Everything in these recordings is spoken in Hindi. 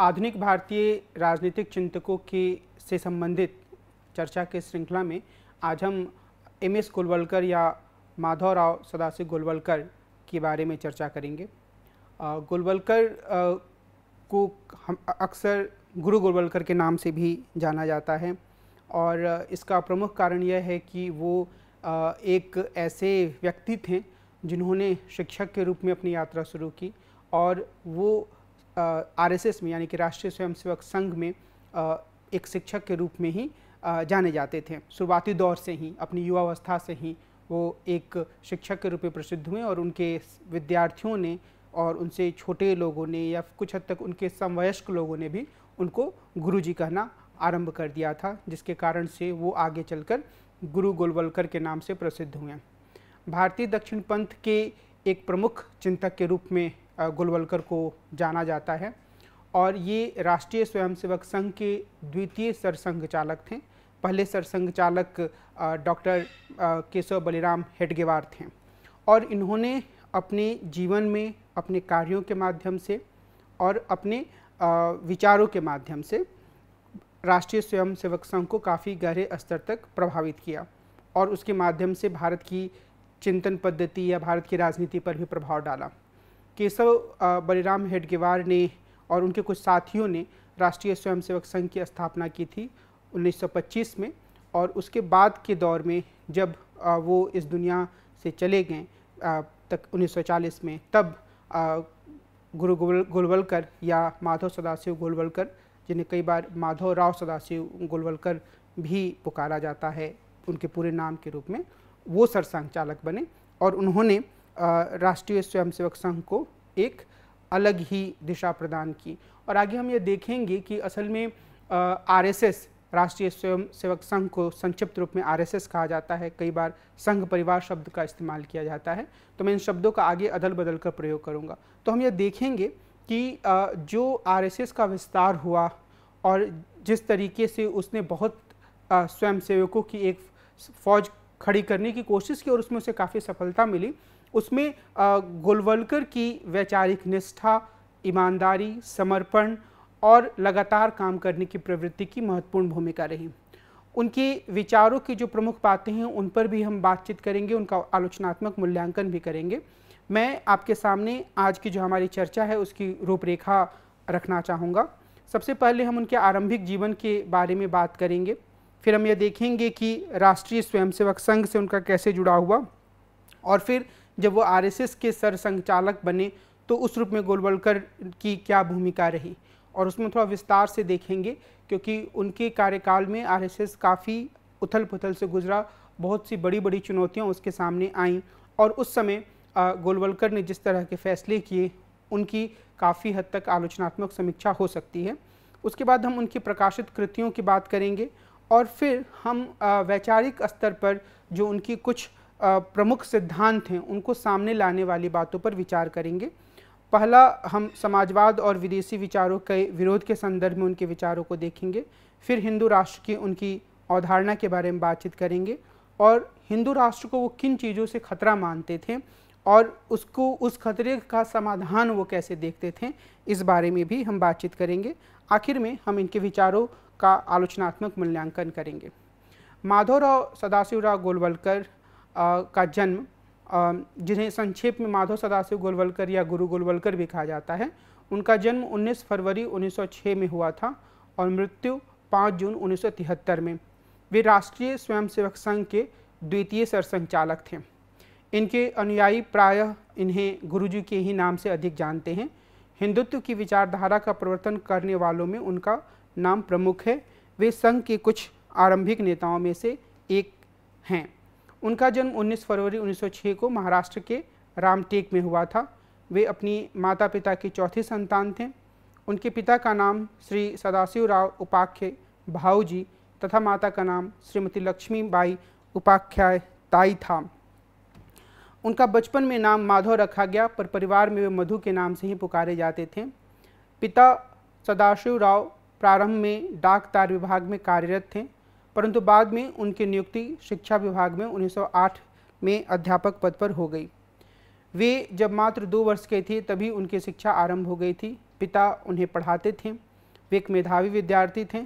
आधुनिक भारतीय राजनीतिक चिंतकों के से संबंधित चर्चा के श्रृंखला में आज हम एम एस गोलवलकर या माधव राव सदाशिव गोलवलकर के बारे में चर्चा करेंगे गोलवलकर को हम अक्सर गुरु गोलवलकर के नाम से भी जाना जाता है और इसका प्रमुख कारण यह है कि वो एक ऐसे व्यक्ति थे जिन्होंने शिक्षक के रूप में अपनी यात्रा शुरू की और वो आरएसएस में यानी कि राष्ट्रीय स्वयंसेवक संघ में एक शिक्षक के रूप में ही जाने जाते थे शुरुआती दौर से ही अपनी युवावस्था से ही वो एक शिक्षक के रूप में प्रसिद्ध हुए और उनके विद्यार्थियों ने और उनसे छोटे लोगों ने या कुछ हद तक उनके समवयस्क लोगों ने भी उनको जी कहना आरंभ कर दिया था जिसके कारण से वो आगे चलकर गुरु गोलवलकर के नाम से प्रसिद्ध हुए भारतीय दक्षिण पंथ के एक प्रमुख चिंतक के रूप में गुलवलकर को जाना जाता है और ये राष्ट्रीय स्वयंसेवक संघ के द्वितीय सरसंघ चालक थे पहले सरसंघ चालक डॉक्टर केशव बलिराम हेडगेवार थे और इन्होंने अपने जीवन में अपने कार्यों के माध्यम से और अपने विचारों के माध्यम से राष्ट्रीय स्वयंसेवक संघ को काफ़ी गहरे स्तर तक प्रभावित किया और उसके माध्यम से भारत की चिंतन पद्धति या भारत की राजनीति पर भी प्रभाव डाला केशव बलिराम हेडगेवार ने और उनके कुछ साथियों ने राष्ट्रीय स्वयंसेवक संघ की स्थापना की थी 1925 में और उसके बाद के दौर में जब वो इस दुनिया से चले गए तक 1940 में तब गुरु गोलवलकर या माधव सदाशिव गोलवलकर जिन्हें कई बार माधव राव सदाशिव गोलवलकर भी पुकारा जाता है उनके पूरे नाम के रूप में वो सरसंघ चालक बने और उन्होंने राष्ट्रीय स्वयंसेवक संघ को एक अलग ही दिशा प्रदान की और आगे हम ये देखेंगे कि असल में आरएसएस राष्ट्रीय स्वयं सेवक संघ को संक्षिप्त रूप में आरएसएस कहा जाता है कई बार संघ परिवार शब्द का इस्तेमाल किया जाता है तो मैं इन शब्दों का आगे अदल बदल कर प्रयोग करूँगा तो हम ये देखेंगे कि जो आरएसएस का विस्तार हुआ और जिस तरीके से उसने बहुत स्वयंसेवकों की एक फौज खड़ी करने की कोशिश की और उसमें उसे काफ़ी सफलता मिली उसमें गुलवलकर की वैचारिक निष्ठा ईमानदारी समर्पण और लगातार काम करने की प्रवृत्ति की महत्वपूर्ण भूमिका रही उनके विचारों की जो प्रमुख बातें हैं उन पर भी हम बातचीत करेंगे उनका आलोचनात्मक मूल्यांकन भी करेंगे मैं आपके सामने आज की जो हमारी चर्चा है उसकी रूपरेखा रखना चाहूँगा सबसे पहले हम उनके आरंभिक जीवन के बारे में बात करेंगे फिर हम यह देखेंगे कि राष्ट्रीय स्वयंसेवक संघ से उनका कैसे जुड़ा हुआ और फिर जब वो आरएसएस के सर संचालक बने तो उस रूप में गोलवलकर की क्या भूमिका रही और उसमें थोड़ा विस्तार से देखेंगे क्योंकि उनके कार्यकाल में आरएसएस काफ़ी उथल पुथल से गुजरा बहुत सी बड़ी बड़ी चुनौतियाँ उसके सामने आईं और उस समय गोलवलकर ने जिस तरह के फैसले किए उनकी काफ़ी हद तक आलोचनात्मक समीक्षा हो सकती है उसके बाद हम उनकी प्रकाशित कृतियों की बात करेंगे और फिर हम वैचारिक स्तर पर जो उनकी कुछ प्रमुख सिद्धांत हैं उनको सामने लाने वाली बातों पर विचार करेंगे पहला हम समाजवाद और विदेशी विचारों के विरोध के संदर्भ में उनके विचारों को देखेंगे फिर हिंदू राष्ट्र की उनकी अवधारणा के बारे में बातचीत करेंगे और हिंदू राष्ट्र को वो किन चीज़ों से खतरा मानते थे और उसको उस खतरे का समाधान वो कैसे देखते थे इस बारे में भी हम बातचीत करेंगे आखिर में हम इनके विचारों का आलोचनात्मक मूल्यांकन करेंगे माधवराव सदाशिवराव गोलवलकर का जन्म जिन्हें संक्षेप में माधव सदाशिव गोलवलकर या गुरु गोलवलकर भी कहा जाता है उनका जन्म 19 फरवरी 1906 में हुआ था और मृत्यु 5 जून 1973 में वे राष्ट्रीय स्वयंसेवक संघ के द्वितीय सरसंचालक थे इनके अनुयायी प्रायः इन्हें गुरुजी के ही नाम से अधिक जानते हैं हिंदुत्व की विचारधारा का प्रवर्तन करने वालों में उनका नाम प्रमुख है वे संघ के कुछ आरंभिक नेताओं में से एक हैं उनका जन्म 19 फरवरी 1906 को महाराष्ट्र के रामटेक में हुआ था वे अपनी माता पिता की चौथी संतान थे उनके पिता का नाम श्री सदाशिव राव उपाख्य भाऊ जी तथा माता का नाम श्रीमती लक्ष्मी बाई उपाख्याय ताई था उनका बचपन में नाम माधव रखा गया पर परिवार में वे मधु के नाम से ही पुकारे जाते थे पिता सदाशिव राव प्रारंभ में डाक तार विभाग में कार्यरत थे परंतु बाद में उनकी नियुक्ति शिक्षा विभाग में 1908 में अध्यापक पद पर हो गई वे जब मात्र दो वर्ष के थे तभी उनकी शिक्षा आरंभ हो गई थी पिता उन्हें पढ़ाते थे वे एक मेधावी विद्यार्थी थे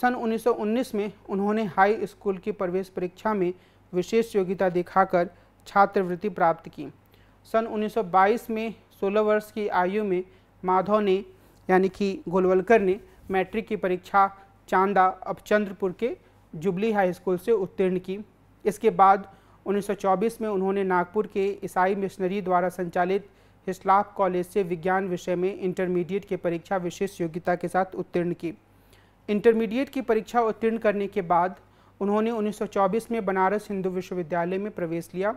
सन 1919 में उन्होंने हाई स्कूल की प्रवेश परीक्षा में विशेष योग्यता दिखाकर छात्रवृत्ति प्राप्त की सन उन्नीस में 16 वर्ष की आयु में माधव ने यानी कि गोलवलकर ने मैट्रिक की परीक्षा चांदा अब चंद्रपुर के जुबली हाई स्कूल से उत्तीर्ण की इसके बाद 1924 में उन्होंने नागपुर के ईसाई मिशनरी द्वारा संचालित हिस्लाफ कॉलेज से विज्ञान विषय में इंटरमीडिएट की परीक्षा विशेष योग्यता के साथ उत्तीर्ण की इंटरमीडिएट की परीक्षा उत्तीर्ण करने के बाद उन्होंने 1924 में बनारस हिंदू विश्वविद्यालय में प्रवेश लिया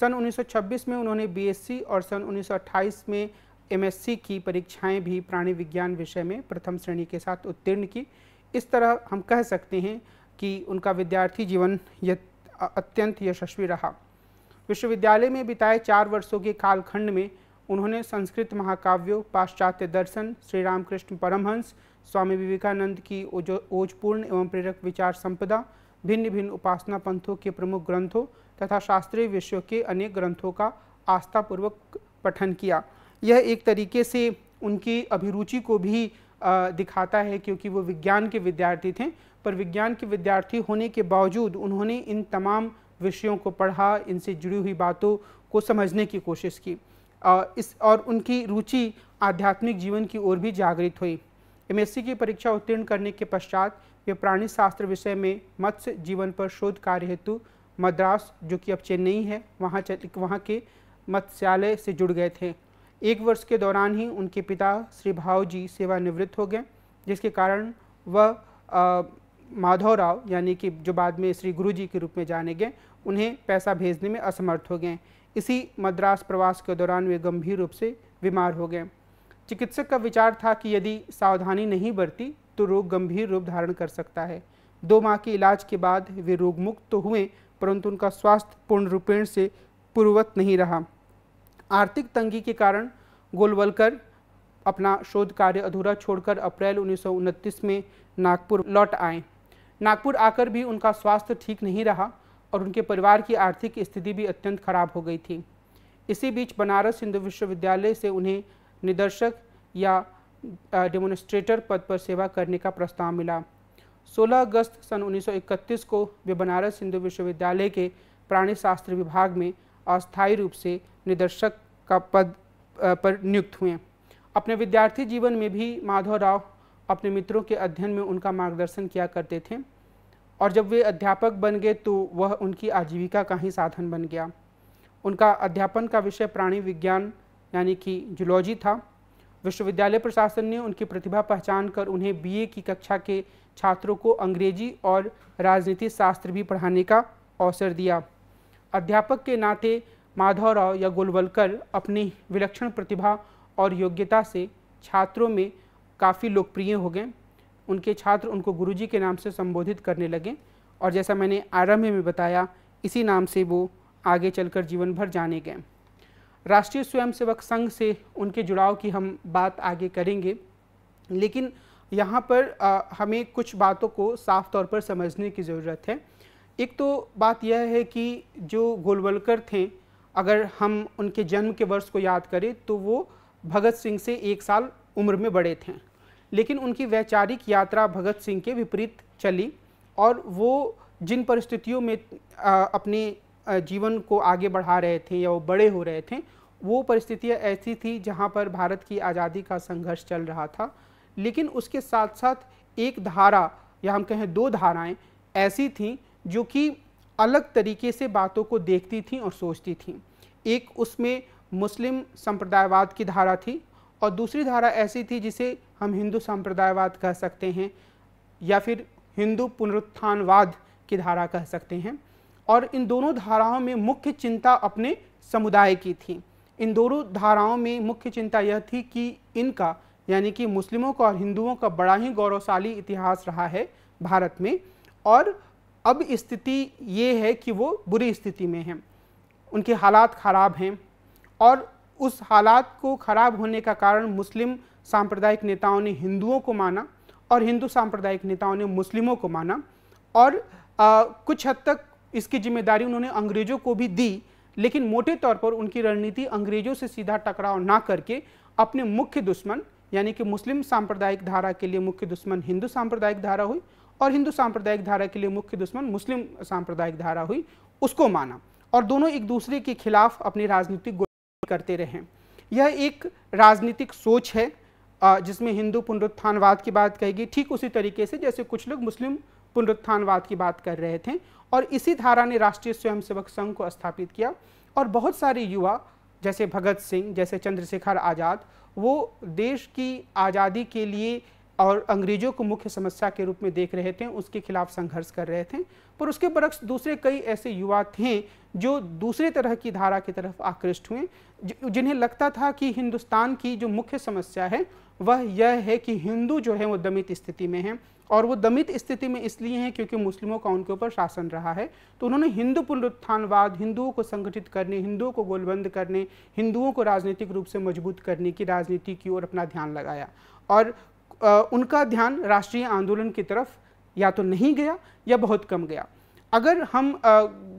सन उन्नीस में उन्होंने बी और सन उन्नीस में एम की परीक्षाएँ भी प्राणी विज्ञान विषय में प्रथम श्रेणी के साथ उत्तीर्ण की इस तरह हम कह सकते हैं कि उनका विद्यार्थी जीवन अत्यंत यशस्वी रहा विश्वविद्यालय में बिताए चार वर्षों के कालखंड में उन्होंने संस्कृत महाकाव्यों पाश्चात्य दर्शन श्री रामकृष्ण परमहंस स्वामी विवेकानंद की ओजपूर्ण एवं प्रेरक विचार संपदा भिन्न भिन्न उपासना पंथों के प्रमुख ग्रंथों तथा शास्त्रीय विषयों के अनेक ग्रंथों का आस्थापूर्वक पठन किया यह एक तरीके से उनकी अभिरुचि को भी दिखाता है क्योंकि वो विज्ञान के विद्यार्थी थे पर विज्ञान के विद्यार्थी होने के बावजूद उन्होंने इन तमाम विषयों को पढ़ा इनसे जुड़ी हुई बातों को समझने की कोशिश की इस और उनकी रुचि आध्यात्मिक जीवन की ओर भी जागृत हुई एमएससी की परीक्षा उत्तीर्ण करने के पश्चात वे प्राणी शास्त्र विषय में मत्स्य जीवन पर शोध कार्य हेतु मद्रास जो कि अब चेन्नई है वहाँ वहाँ के मत्स्यालय से जुड़ गए थे एक वर्ष के दौरान ही उनके पिता श्री भाव जी सेवानिवृत्त हो गए जिसके कारण वह माधव राव यानी कि जो बाद में श्री गुरुजी के रूप में जाने गए उन्हें पैसा भेजने में असमर्थ हो गए इसी मद्रास प्रवास के दौरान वे गंभीर रूप से बीमार हो गए चिकित्सक का विचार था कि यदि सावधानी नहीं बरती तो रोग गंभीर रूप धारण कर सकता है दो माह के इलाज के बाद वे रोगमुक्त तो हुए परंतु उनका स्वास्थ्य पूर्ण रूपेण से पूर्ववत नहीं रहा आर्थिक तंगी के कारण गोलवलकर अपना शोध कार्य अधूरा छोड़कर अप्रैल उन्नीस में नागपुर लौट आए नागपुर आकर भी उनका स्वास्थ्य ठीक नहीं रहा और उनके परिवार की आर्थिक स्थिति भी अत्यंत खराब हो गई थी इसी बीच बनारस हिंदू विश्वविद्यालय से उन्हें निदर्शक या डेमोनिस्ट्रेटर पद पर सेवा करने का प्रस्ताव मिला 16 अगस्त सन 1931 को वे बनारस हिंदू विश्वविद्यालय के प्राणी शास्त्र विभाग में अस्थायी रूप से निदर्शक का पद पर नियुक्त हुए अपने विद्यार्थी जीवन में भी माधव राव अपने मित्रों के अध्ययन में उनका मार्गदर्शन किया करते थे और जब वे अध्यापक बन गए तो वह उनकी आजीविका का ही साधन बन गया उनका अध्यापन का विषय प्राणी विज्ञान यानी कि जुलॉजी था विश्वविद्यालय प्रशासन ने उनकी प्रतिभा पहचान कर उन्हें बीए की कक्षा के छात्रों को अंग्रेजी और राजनीति शास्त्र भी पढ़ाने का अवसर दिया अध्यापक के नाते माधवराव या गोलवलकर अपनी विलक्षण प्रतिभा और योग्यता से छात्रों में काफ़ी लोकप्रिय हो गए उनके छात्र उनको गुरुजी के नाम से संबोधित करने लगे और जैसा मैंने आरंभ में बताया इसी नाम से वो आगे चलकर जीवन भर जाने गए राष्ट्रीय स्वयंसेवक संघ से उनके जुड़ाव की हम बात आगे करेंगे लेकिन यहाँ पर आ, हमें कुछ बातों को साफ तौर पर समझने की ज़रूरत है एक तो बात यह है कि जो गोलवलकर थे अगर हम उनके जन्म के वर्ष को याद करें तो वो भगत सिंह से एक साल उम्र में बड़े थे लेकिन उनकी वैचारिक यात्रा भगत सिंह के विपरीत चली और वो जिन परिस्थितियों में अपने जीवन को आगे बढ़ा रहे थे या वो बड़े हो रहे थे वो परिस्थितियाँ ऐसी थी जहाँ पर भारत की आज़ादी का संघर्ष चल रहा था लेकिन उसके साथ साथ एक धारा या हम कहें दो धाराएं ऐसी थीं जो कि अलग तरीके से बातों को देखती थीं और सोचती थीं एक उसमें मुस्लिम संप्रदायवाद की धारा थी और दूसरी धारा ऐसी थी जिसे हम हिंदू संप्रदायवाद कह सकते हैं या फिर हिंदू पुनरुत्थानवाद की धारा कह सकते हैं और इन दोनों धाराओं में मुख्य चिंता अपने समुदाय की थी इन दोनों धाराओं में मुख्य चिंता यह थी कि इनका यानी कि मुस्लिमों का और हिंदुओं का बड़ा ही गौरवशाली इतिहास रहा है भारत में और अब स्थिति ये है कि वो बुरी स्थिति में हैं उनके हालात ख़राब हैं और उस हालात को खराब होने का कारण मुस्लिम सांप्रदायिक नेताओं ने हिंदुओं को माना और हिंदू सांप्रदायिक नेताओं ने मुस्लिमों को माना और आ, कुछ हद तक इसकी जिम्मेदारी उन्होंने अंग्रेजों को भी दी लेकिन मोटे तौर पर उनकी रणनीति अंग्रेजों से सीधा टकराव ना करके अपने मुख्य दुश्मन यानी कि मुस्लिम सांप्रदायिक धारा के लिए मुख्य दुश्मन हिंदू सांप्रदायिक धारा हुई और हिंदू सांप्रदायिक धारा के लिए मुख्य दुश्मन मुस्लिम सांप्रदायिक धारा हुई उसको माना और दोनों एक दूसरे के खिलाफ अपनी राजनीतिक करते रहे यह एक राजनीतिक सोच है जिसमें हिंदू पुनरुत्थानवाद की बात कहेगी ठीक उसी तरीके से जैसे कुछ लोग मुस्लिम पुनरुत्थानवाद की बात कर रहे थे और इसी धारा ने राष्ट्रीय स्वयंसेवक संघ को स्थापित किया और बहुत सारे युवा जैसे भगत सिंह जैसे चंद्रशेखर आज़ाद वो देश की आज़ादी के लिए और अंग्रेजों को मुख्य समस्या के रूप में देख रहे थे उसके खिलाफ संघर्ष कर रहे थे पर उसके बरक्स दूसरे कई ऐसे युवा थे जो दूसरे तरह की धारा की तरफ आकृष्ट हुए जिन्हें लगता था कि हिंदुस्तान की जो मुख्य समस्या है वह यह है कि हिंदू जो है वो दमित स्थिति में है और वो दमित स्थिति में इसलिए हैं क्योंकि मुस्लिमों का उनके ऊपर शासन रहा है तो उन्होंने हिंदू पुनरुत्थानवाद हिंदुओं को संगठित करने हिंदुओं को गोलबंद करने हिंदुओं को राजनीतिक रूप से मजबूत करने की राजनीति की ओर अपना ध्यान लगाया और आ, उनका ध्यान राष्ट्रीय आंदोलन की तरफ या तो नहीं गया या बहुत कम गया अगर हम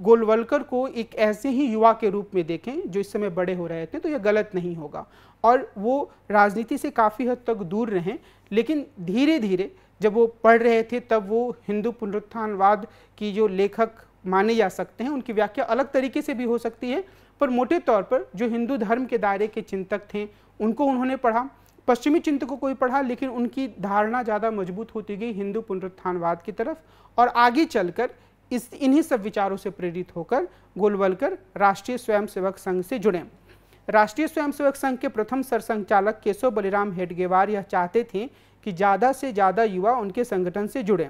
गोलवलकर को एक ऐसे ही युवा के रूप में देखें जो इस समय बड़े हो रहे थे तो यह गलत नहीं होगा और वो राजनीति से काफ़ी हद तक दूर रहें लेकिन धीरे धीरे जब वो पढ़ रहे थे तब वो हिंदू पुनरुत्थानवाद की जो लेखक माने जा सकते हैं उनकी व्याख्या अलग तरीके से भी हो सकती है पर मोटे तौर पर जो हिंदू धर्म के दायरे के चिंतक थे उनको उन्होंने पढ़ा पश्चिमी चिंतकों को भी पढ़ा लेकिन उनकी धारणा ज़्यादा मजबूत होती गई हिंदू पुनरुत्थानवाद की तरफ और आगे चलकर इस इन्हीं सब विचारों से प्रेरित होकर गोलवलकर राष्ट्रीय स्वयंसेवक संघ से जुड़े राष्ट्रीय स्वयंसेवक संघ के प्रथम सरसंघचालक केशव बलिराम हेडगेवार यह चाहते थे कि ज़्यादा से ज़्यादा युवा उनके संगठन से जुड़े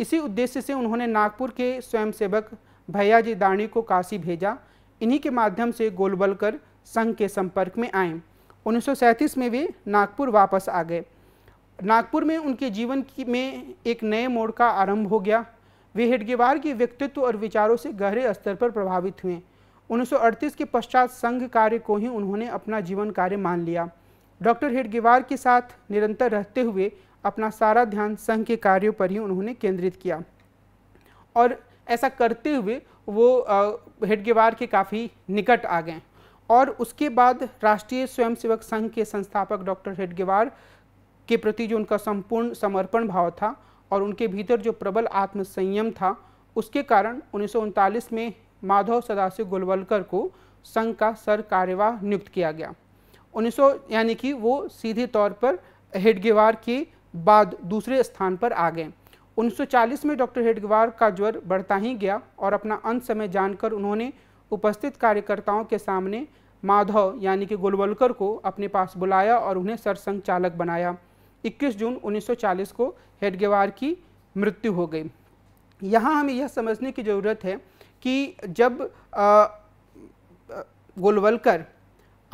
इसी उद्देश्य से उन्होंने नागपुर के स्वयंसेवक भैयाजी दाणी को काशी भेजा इन्हीं के माध्यम से गोलवलकर संघ के संपर्क में आए उन्नीस में वे नागपुर वापस आ गए नागपुर में उनके जीवन की में एक नए मोड़ का आरंभ हो गया वे हेडगेवार के व्यक्तित्व और विचारों से गहरे स्तर पर प्रभावित हुए 1938 के पश्चात संघ कार्य को ही उन्होंने अपना जीवन कार्य मान लिया डॉक्टर हेडगेवार के साथ निरंतर रहते हुए अपना सारा ध्यान संघ के कार्यों पर ही उन्होंने केंद्रित किया और ऐसा करते हुए वो हेडगेवार के काफ़ी निकट आ गए और उसके बाद राष्ट्रीय स्वयंसेवक संघ के संस्थापक डॉक्टर हेडगेवार के प्रति जो उनका संपूर्ण समर्पण भाव था और उनके भीतर जो प्रबल आत्मसंयम था उसके कारण उन्नीस में माधव सदाशिव गोलवलकर को संघ का सर कार्यवाह नियुक्त किया गया 1900 यानी कि वो सीधे तौर पर हेडगेवार के बाद दूसरे स्थान पर आ गए 1940 में डॉक्टर हेडगेवार का ज्वर बढ़ता ही गया और अपना अंत समय जानकर उन्होंने उपस्थित कार्यकर्ताओं के सामने माधव यानी कि गोलवलकर को अपने पास बुलाया और उन्हें सरसंघ चालक बनाया 21 जून 1940 को हेडगेवार की मृत्यु हो गई यहाँ हमें यह समझने की ज़रूरत है कि जब गोलवलकर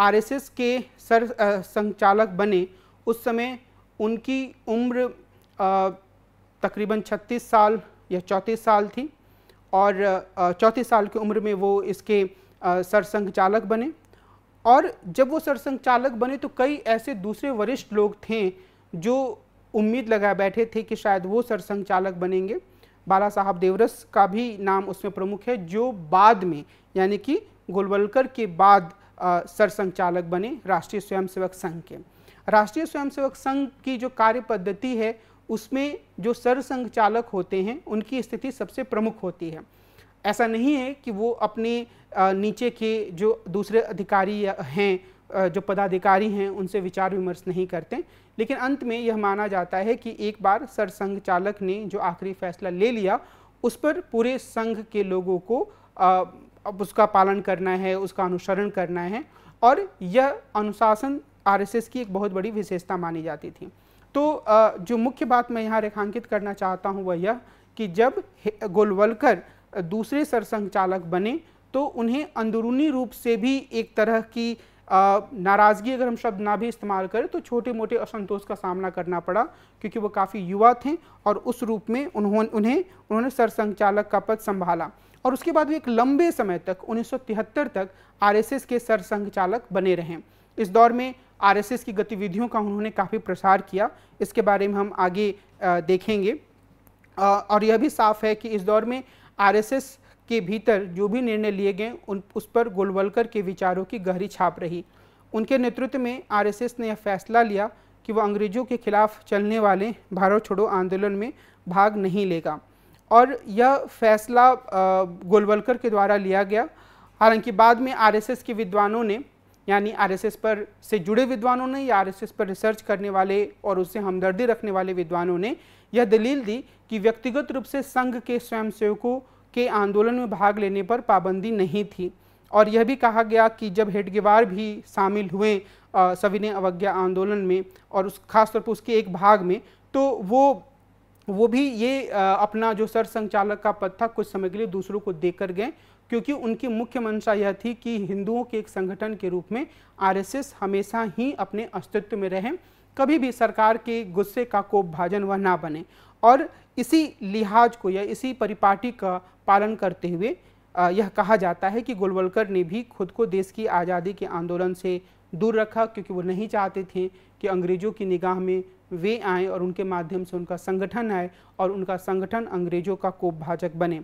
आरएसएस के सर आ, संचालक बने उस समय उनकी उम्र आ, तकरीबन 36 साल या 34 साल थी और चौंतीस साल की उम्र में वो इसके चालक बने और जब वो सरसंघचालक बने तो कई ऐसे दूसरे वरिष्ठ लोग थे जो उम्मीद लगा बैठे थे कि शायद वो सरसंघचालक बनेंगे बाला साहब देवरस का भी नाम उसमें प्रमुख है जो बाद में यानी कि गोलवलकर के बाद सरसंघचालक बने राष्ट्रीय स्वयंसेवक संघ के राष्ट्रीय स्वयंसेवक संघ की जो कार्य पद्धति है उसमें जो सरसंघचालक होते हैं उनकी स्थिति सबसे प्रमुख होती है ऐसा नहीं है कि वो अपने नीचे के जो दूसरे अधिकारी हैं जो पदाधिकारी हैं उनसे विचार विमर्श नहीं करते लेकिन अंत में यह माना जाता है कि एक बार सरसंघ चालक ने जो आखिरी फैसला ले लिया उस पर पूरे संघ के लोगों को अब उसका पालन करना है उसका अनुसरण करना है और यह अनुशासन आरएसएस की एक बहुत बड़ी विशेषता मानी जाती थी तो जो मुख्य बात मैं यहाँ रेखांकित करना चाहता हूँ वह यह कि जब गोलवलकर दूसरे सरसंघ चालक बने तो उन्हें अंदरूनी रूप से भी एक तरह की नाराज़गी अगर हम शब्द ना भी इस्तेमाल करें तो छोटे मोटे असंतोष का सामना करना पड़ा क्योंकि वो काफ़ी युवा थे और उस रूप में उन्होंने उन्हें उन्होंने सरसंचालक का पद संभाला और उसके बाद वे एक लंबे समय तक उन्नीस तक आरएसएस के सरसंघचालक बने रहे इस दौर में आरएसएस की गतिविधियों का उन्होंने काफ़ी प्रसार किया इसके बारे में हम आगे देखेंगे और यह भी साफ है कि इस दौर में आरएसएस के भीतर जो भी निर्णय लिए गए उन उस पर गोलवलकर के विचारों की गहरी छाप रही उनके नेतृत्व में आरएसएस ने यह फैसला लिया कि वह अंग्रेज़ों के खिलाफ चलने वाले भारत छोड़ो आंदोलन में भाग नहीं लेगा और यह फैसला गोलवलकर के द्वारा लिया गया हालांकि बाद में आरएसएस के विद्वानों ने यानी आरएसएस पर से जुड़े विद्वानों ने या आरएसएस पर रिसर्च करने वाले और उससे हमदर्दी रखने वाले विद्वानों ने यह दलील दी कि व्यक्तिगत रूप से संघ के स्वयंसेवकों के आंदोलन में भाग लेने पर पाबंदी नहीं थी और यह भी कहा गया कि जब हेडगेवार भी शामिल हुए सविनय अवज्ञा आंदोलन में और उस खासतौर पर उसके एक भाग में तो वो वो भी ये आ, अपना जो सर संचालक का पद था कुछ समय के लिए दूसरों को देकर गए क्योंकि उनकी मुख्य मंशा यह थी कि हिंदुओं के एक संगठन के रूप में आरएसएस हमेशा ही अपने अस्तित्व में रहें कभी भी सरकार के गुस्से का कोप भाजन वह ना बने और इसी लिहाज को या इसी परिपाटी का पालन करते हुए यह कहा जाता है कि गोलवलकर ने भी खुद को देश की आज़ादी के आंदोलन से दूर रखा क्योंकि वो नहीं चाहते थे कि अंग्रेज़ों की निगाह में वे आएँ और उनके माध्यम से उनका संगठन आए और उनका संगठन अंग्रेज़ों का कोप भाजक बने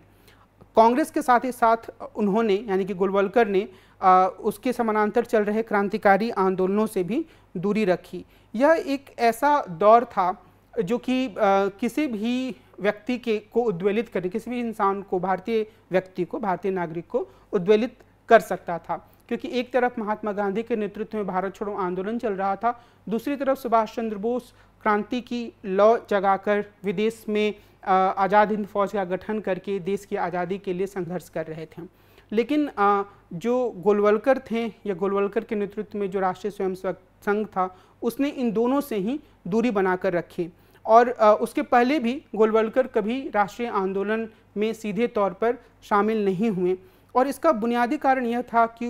कांग्रेस के साथ ही साथ उन्होंने यानी कि गुलवलकर ने आ, उसके समानांतर चल रहे क्रांतिकारी आंदोलनों से भी दूरी रखी यह एक ऐसा दौर था जो कि किसी भी व्यक्ति के को उद्वेलित करने किसी भी इंसान को भारतीय व्यक्ति को भारतीय नागरिक को उद्वेलित कर सकता था क्योंकि एक तरफ महात्मा गांधी के नेतृत्व में भारत छोड़ो आंदोलन चल रहा था दूसरी तरफ सुभाष चंद्र बोस क्रांति की लौ जगाकर विदेश में आज़ाद हिंद फौज का गठन करके देश की आज़ादी के लिए संघर्ष कर रहे थे लेकिन जो गोलवलकर थे या गोलवलकर के नेतृत्व में जो राष्ट्रीय स्वयंसेवक संघ था उसने इन दोनों से ही दूरी बनाकर रखी और उसके पहले भी गोलवलकर कभी राष्ट्रीय आंदोलन में सीधे तौर पर शामिल नहीं हुए और इसका बुनियादी कारण यह था कि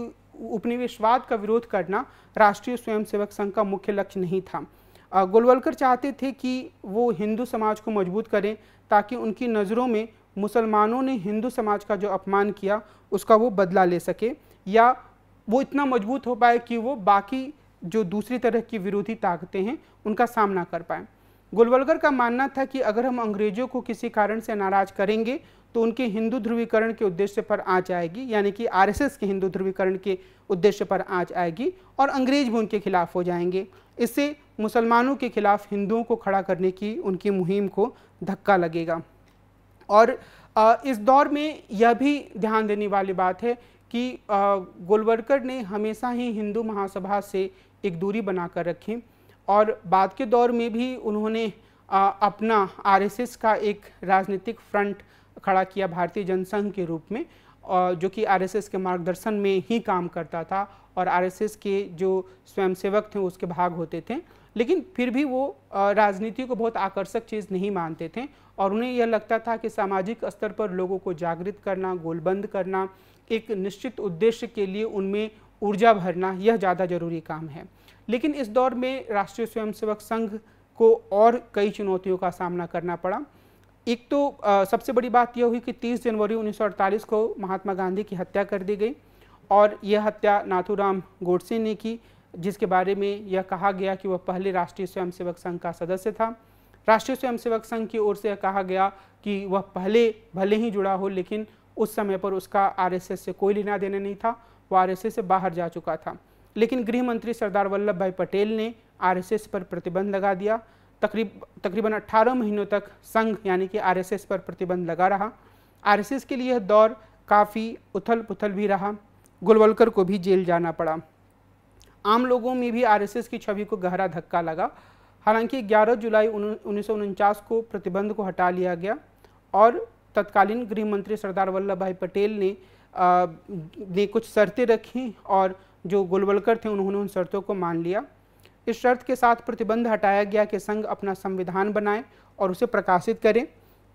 उपनिवेशवाद का विरोध करना राष्ट्रीय स्वयंसेवक संघ का मुख्य लक्ष्य नहीं था गोलवलकर चाहते थे कि वो हिंदू समाज को मजबूत करें ताकि उनकी नज़रों में मुसलमानों ने हिंदू समाज का जो अपमान किया उसका वो बदला ले सके या वो इतना मजबूत हो पाए कि वो बाकी जो दूसरी तरह की विरोधी ताकतें हैं उनका सामना कर पाएँ गुलबर्गर का मानना था कि अगर हम अंग्रेजों को किसी कारण से नाराज करेंगे तो उनके हिंदू ध्रुवीकरण के उद्देश्य पर आँच आएगी यानी कि आरएसएस के हिंदू ध्रुवीकरण के उद्देश्य पर आँच आएगी और अंग्रेज भी उनके खिलाफ हो जाएंगे इससे मुसलमानों के खिलाफ हिंदुओं को खड़ा करने की उनकी मुहिम को धक्का लगेगा और इस दौर में यह भी ध्यान देने वाली बात है कि गोलवरकर ने हमेशा ही हिंदू महासभा से एक दूरी बनाकर रखी और बाद के दौर में भी उन्होंने आ, अपना आरएसएस का एक राजनीतिक फ्रंट खड़ा किया भारतीय जनसंघ के रूप में जो कि आरएसएस के मार्गदर्शन में ही काम करता था और आरएसएस के जो स्वयंसेवक थे उसके भाग होते थे लेकिन फिर भी वो राजनीति को बहुत आकर्षक चीज़ नहीं मानते थे और उन्हें यह लगता था कि सामाजिक स्तर पर लोगों को जागृत करना गोलबंद करना एक निश्चित उद्देश्य के लिए उनमें ऊर्जा भरना यह ज़्यादा जरूरी काम है लेकिन इस दौर में राष्ट्रीय स्वयंसेवक संघ को और कई चुनौतियों का सामना करना पड़ा एक तो आ, सबसे बड़ी बात यह हुई कि 30 जनवरी 1948 को महात्मा गांधी की हत्या कर दी गई और यह हत्या नाथुराम गोडसे ने की जिसके बारे में यह कहा गया कि वह पहले राष्ट्रीय स्वयंसेवक संघ का सदस्य था राष्ट्रीय स्वयंसेवक संघ की ओर से यह कहा गया कि वह पहले भले ही जुड़ा हो लेकिन उस समय पर उसका आरएसएस से कोई लेना देना नहीं था वो आर से बाहर जा चुका था लेकिन गृह मंत्री सरदार वल्लभ भाई पटेल ने आरएसएस पर प्रतिबंध लगा दिया तकरीब तकरीबन 18 महीनों तक संघ यानी कि आरएसएस पर प्रतिबंध लगा रहा आरएसएस के लिए यह दौर काफ़ी उथल पुथल भी रहा गुलवलकर को भी जेल जाना पड़ा आम लोगों में भी आरएसएस की छवि को गहरा धक्का लगा हालांकि 11 जुलाई उन्नीस को प्रतिबंध को हटा लिया गया और तत्कालीन गृह मंत्री सरदार वल्लभ भाई पटेल ने आ, ने कुछ शर्तें रखी और जो गोलवलकर थे उन्होंने उन शर्तों को मान लिया इस शर्त के साथ प्रतिबंध हटाया गया कि संघ अपना संविधान बनाए और उसे प्रकाशित करें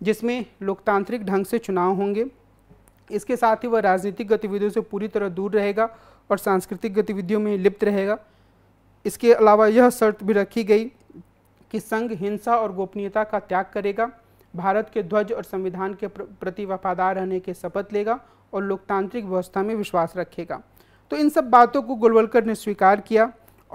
जिसमें लोकतांत्रिक ढंग से चुनाव होंगे इसके साथ ही वह राजनीतिक गतिविधियों से पूरी तरह दूर रहेगा और सांस्कृतिक गतिविधियों में लिप्त रहेगा इसके अलावा यह शर्त भी रखी गई कि संघ हिंसा और गोपनीयता का त्याग करेगा भारत के ध्वज और संविधान के प्रति वफादार रहने के शपथ लेगा और लोकतांत्रिक व्यवस्था में विश्वास रखेगा तो इन सब बातों को गुलवलकर ने स्वीकार किया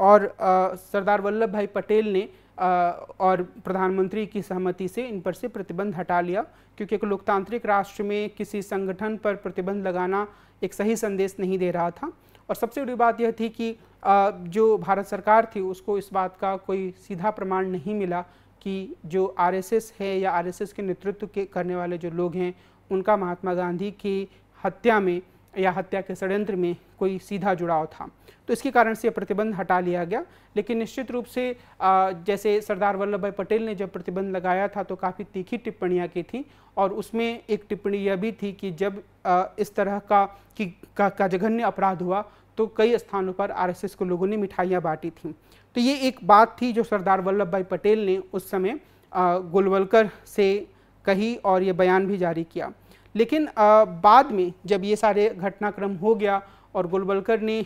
और सरदार वल्लभ भाई पटेल ने आ, और प्रधानमंत्री की सहमति से इन पर से प्रतिबंध हटा लिया क्योंकि एक लोकतांत्रिक राष्ट्र में किसी संगठन पर प्रतिबंध लगाना एक सही संदेश नहीं दे रहा था और सबसे बड़ी बात यह थी कि आ, जो भारत सरकार थी उसको इस बात का कोई सीधा प्रमाण नहीं मिला कि जो आरएसएस है या आरएसएस के नेतृत्व के करने वाले जो लोग हैं उनका महात्मा गांधी की हत्या में या हत्या के षड्यंत्र में कोई सीधा जुड़ाव था तो इसके कारण से प्रतिबंध हटा लिया गया लेकिन निश्चित रूप से जैसे सरदार वल्लभ भाई पटेल ने जब प्रतिबंध लगाया था तो काफ़ी तीखी टिप्पणियाँ की थी और उसमें एक टिप्पणी यह भी थी कि जब इस तरह का कि का, का जघन्य अपराध हुआ तो कई स्थानों पर एस को लोगों ने मिठाइयाँ बांटी थी तो ये एक बात थी जो सरदार वल्लभ भाई पटेल ने उस समय गुलवलकर से कही और ये बयान भी जारी किया लेकिन आ, बाद में जब ये सारे घटनाक्रम हो गया और गुलबलकर ने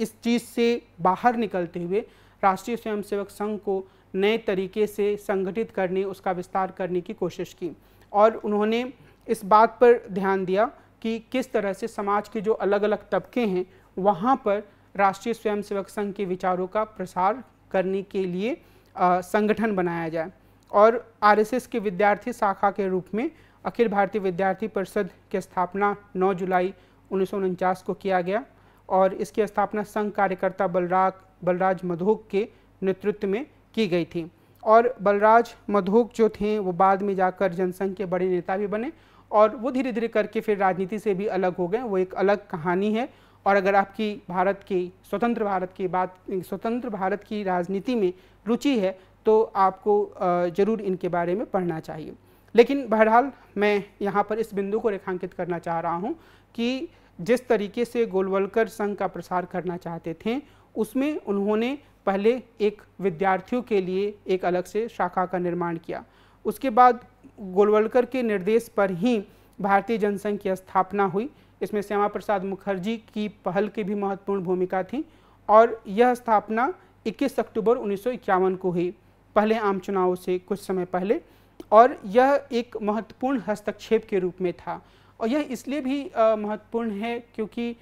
इस चीज़ से बाहर निकलते हुए राष्ट्रीय स्वयंसेवक संघ को नए तरीके से संगठित करने उसका विस्तार करने की कोशिश की और उन्होंने इस बात पर ध्यान दिया कि किस तरह से समाज के जो अलग अलग तबके हैं वहाँ पर राष्ट्रीय स्वयंसेवक संघ के विचारों का प्रसार करने के लिए संगठन बनाया जाए और आरएसएस के विद्यार्थी शाखा के रूप में अखिल भारतीय विद्यार्थी परिषद की स्थापना 9 जुलाई उन्नीस को किया गया और इसकी स्थापना संघ कार्यकर्ता बलराग बलराज मधोक के नेतृत्व में की गई थी और बलराज मधोक जो थे वो बाद में जाकर जनसंघ के बड़े नेता भी बने और वो धीरे धीरे करके फिर राजनीति से भी अलग हो गए वो एक अलग कहानी है और अगर आपकी भारत की स्वतंत्र भारत की बात स्वतंत्र भारत की राजनीति में रुचि है तो आपको ज़रूर इनके बारे में पढ़ना चाहिए लेकिन बहरहाल मैं यहाँ पर इस बिंदु को रेखांकित करना चाह रहा हूँ कि जिस तरीके से गोलवलकर संघ का प्रसार करना चाहते थे उसमें उन्होंने पहले एक विद्यार्थियों के लिए एक अलग से शाखा का निर्माण किया उसके बाद गोलवलकर के निर्देश पर ही भारतीय जनसंघ की स्थापना हुई इसमें श्यामा प्रसाद मुखर्जी की पहल की भी महत्वपूर्ण भूमिका थी और यह स्थापना 21 अक्टूबर उन्नीस को हुई पहले आम चुनाव से कुछ समय पहले और यह एक महत्वपूर्ण हस्तक्षेप के रूप में था और यह इसलिए भी महत्वपूर्ण है क्योंकि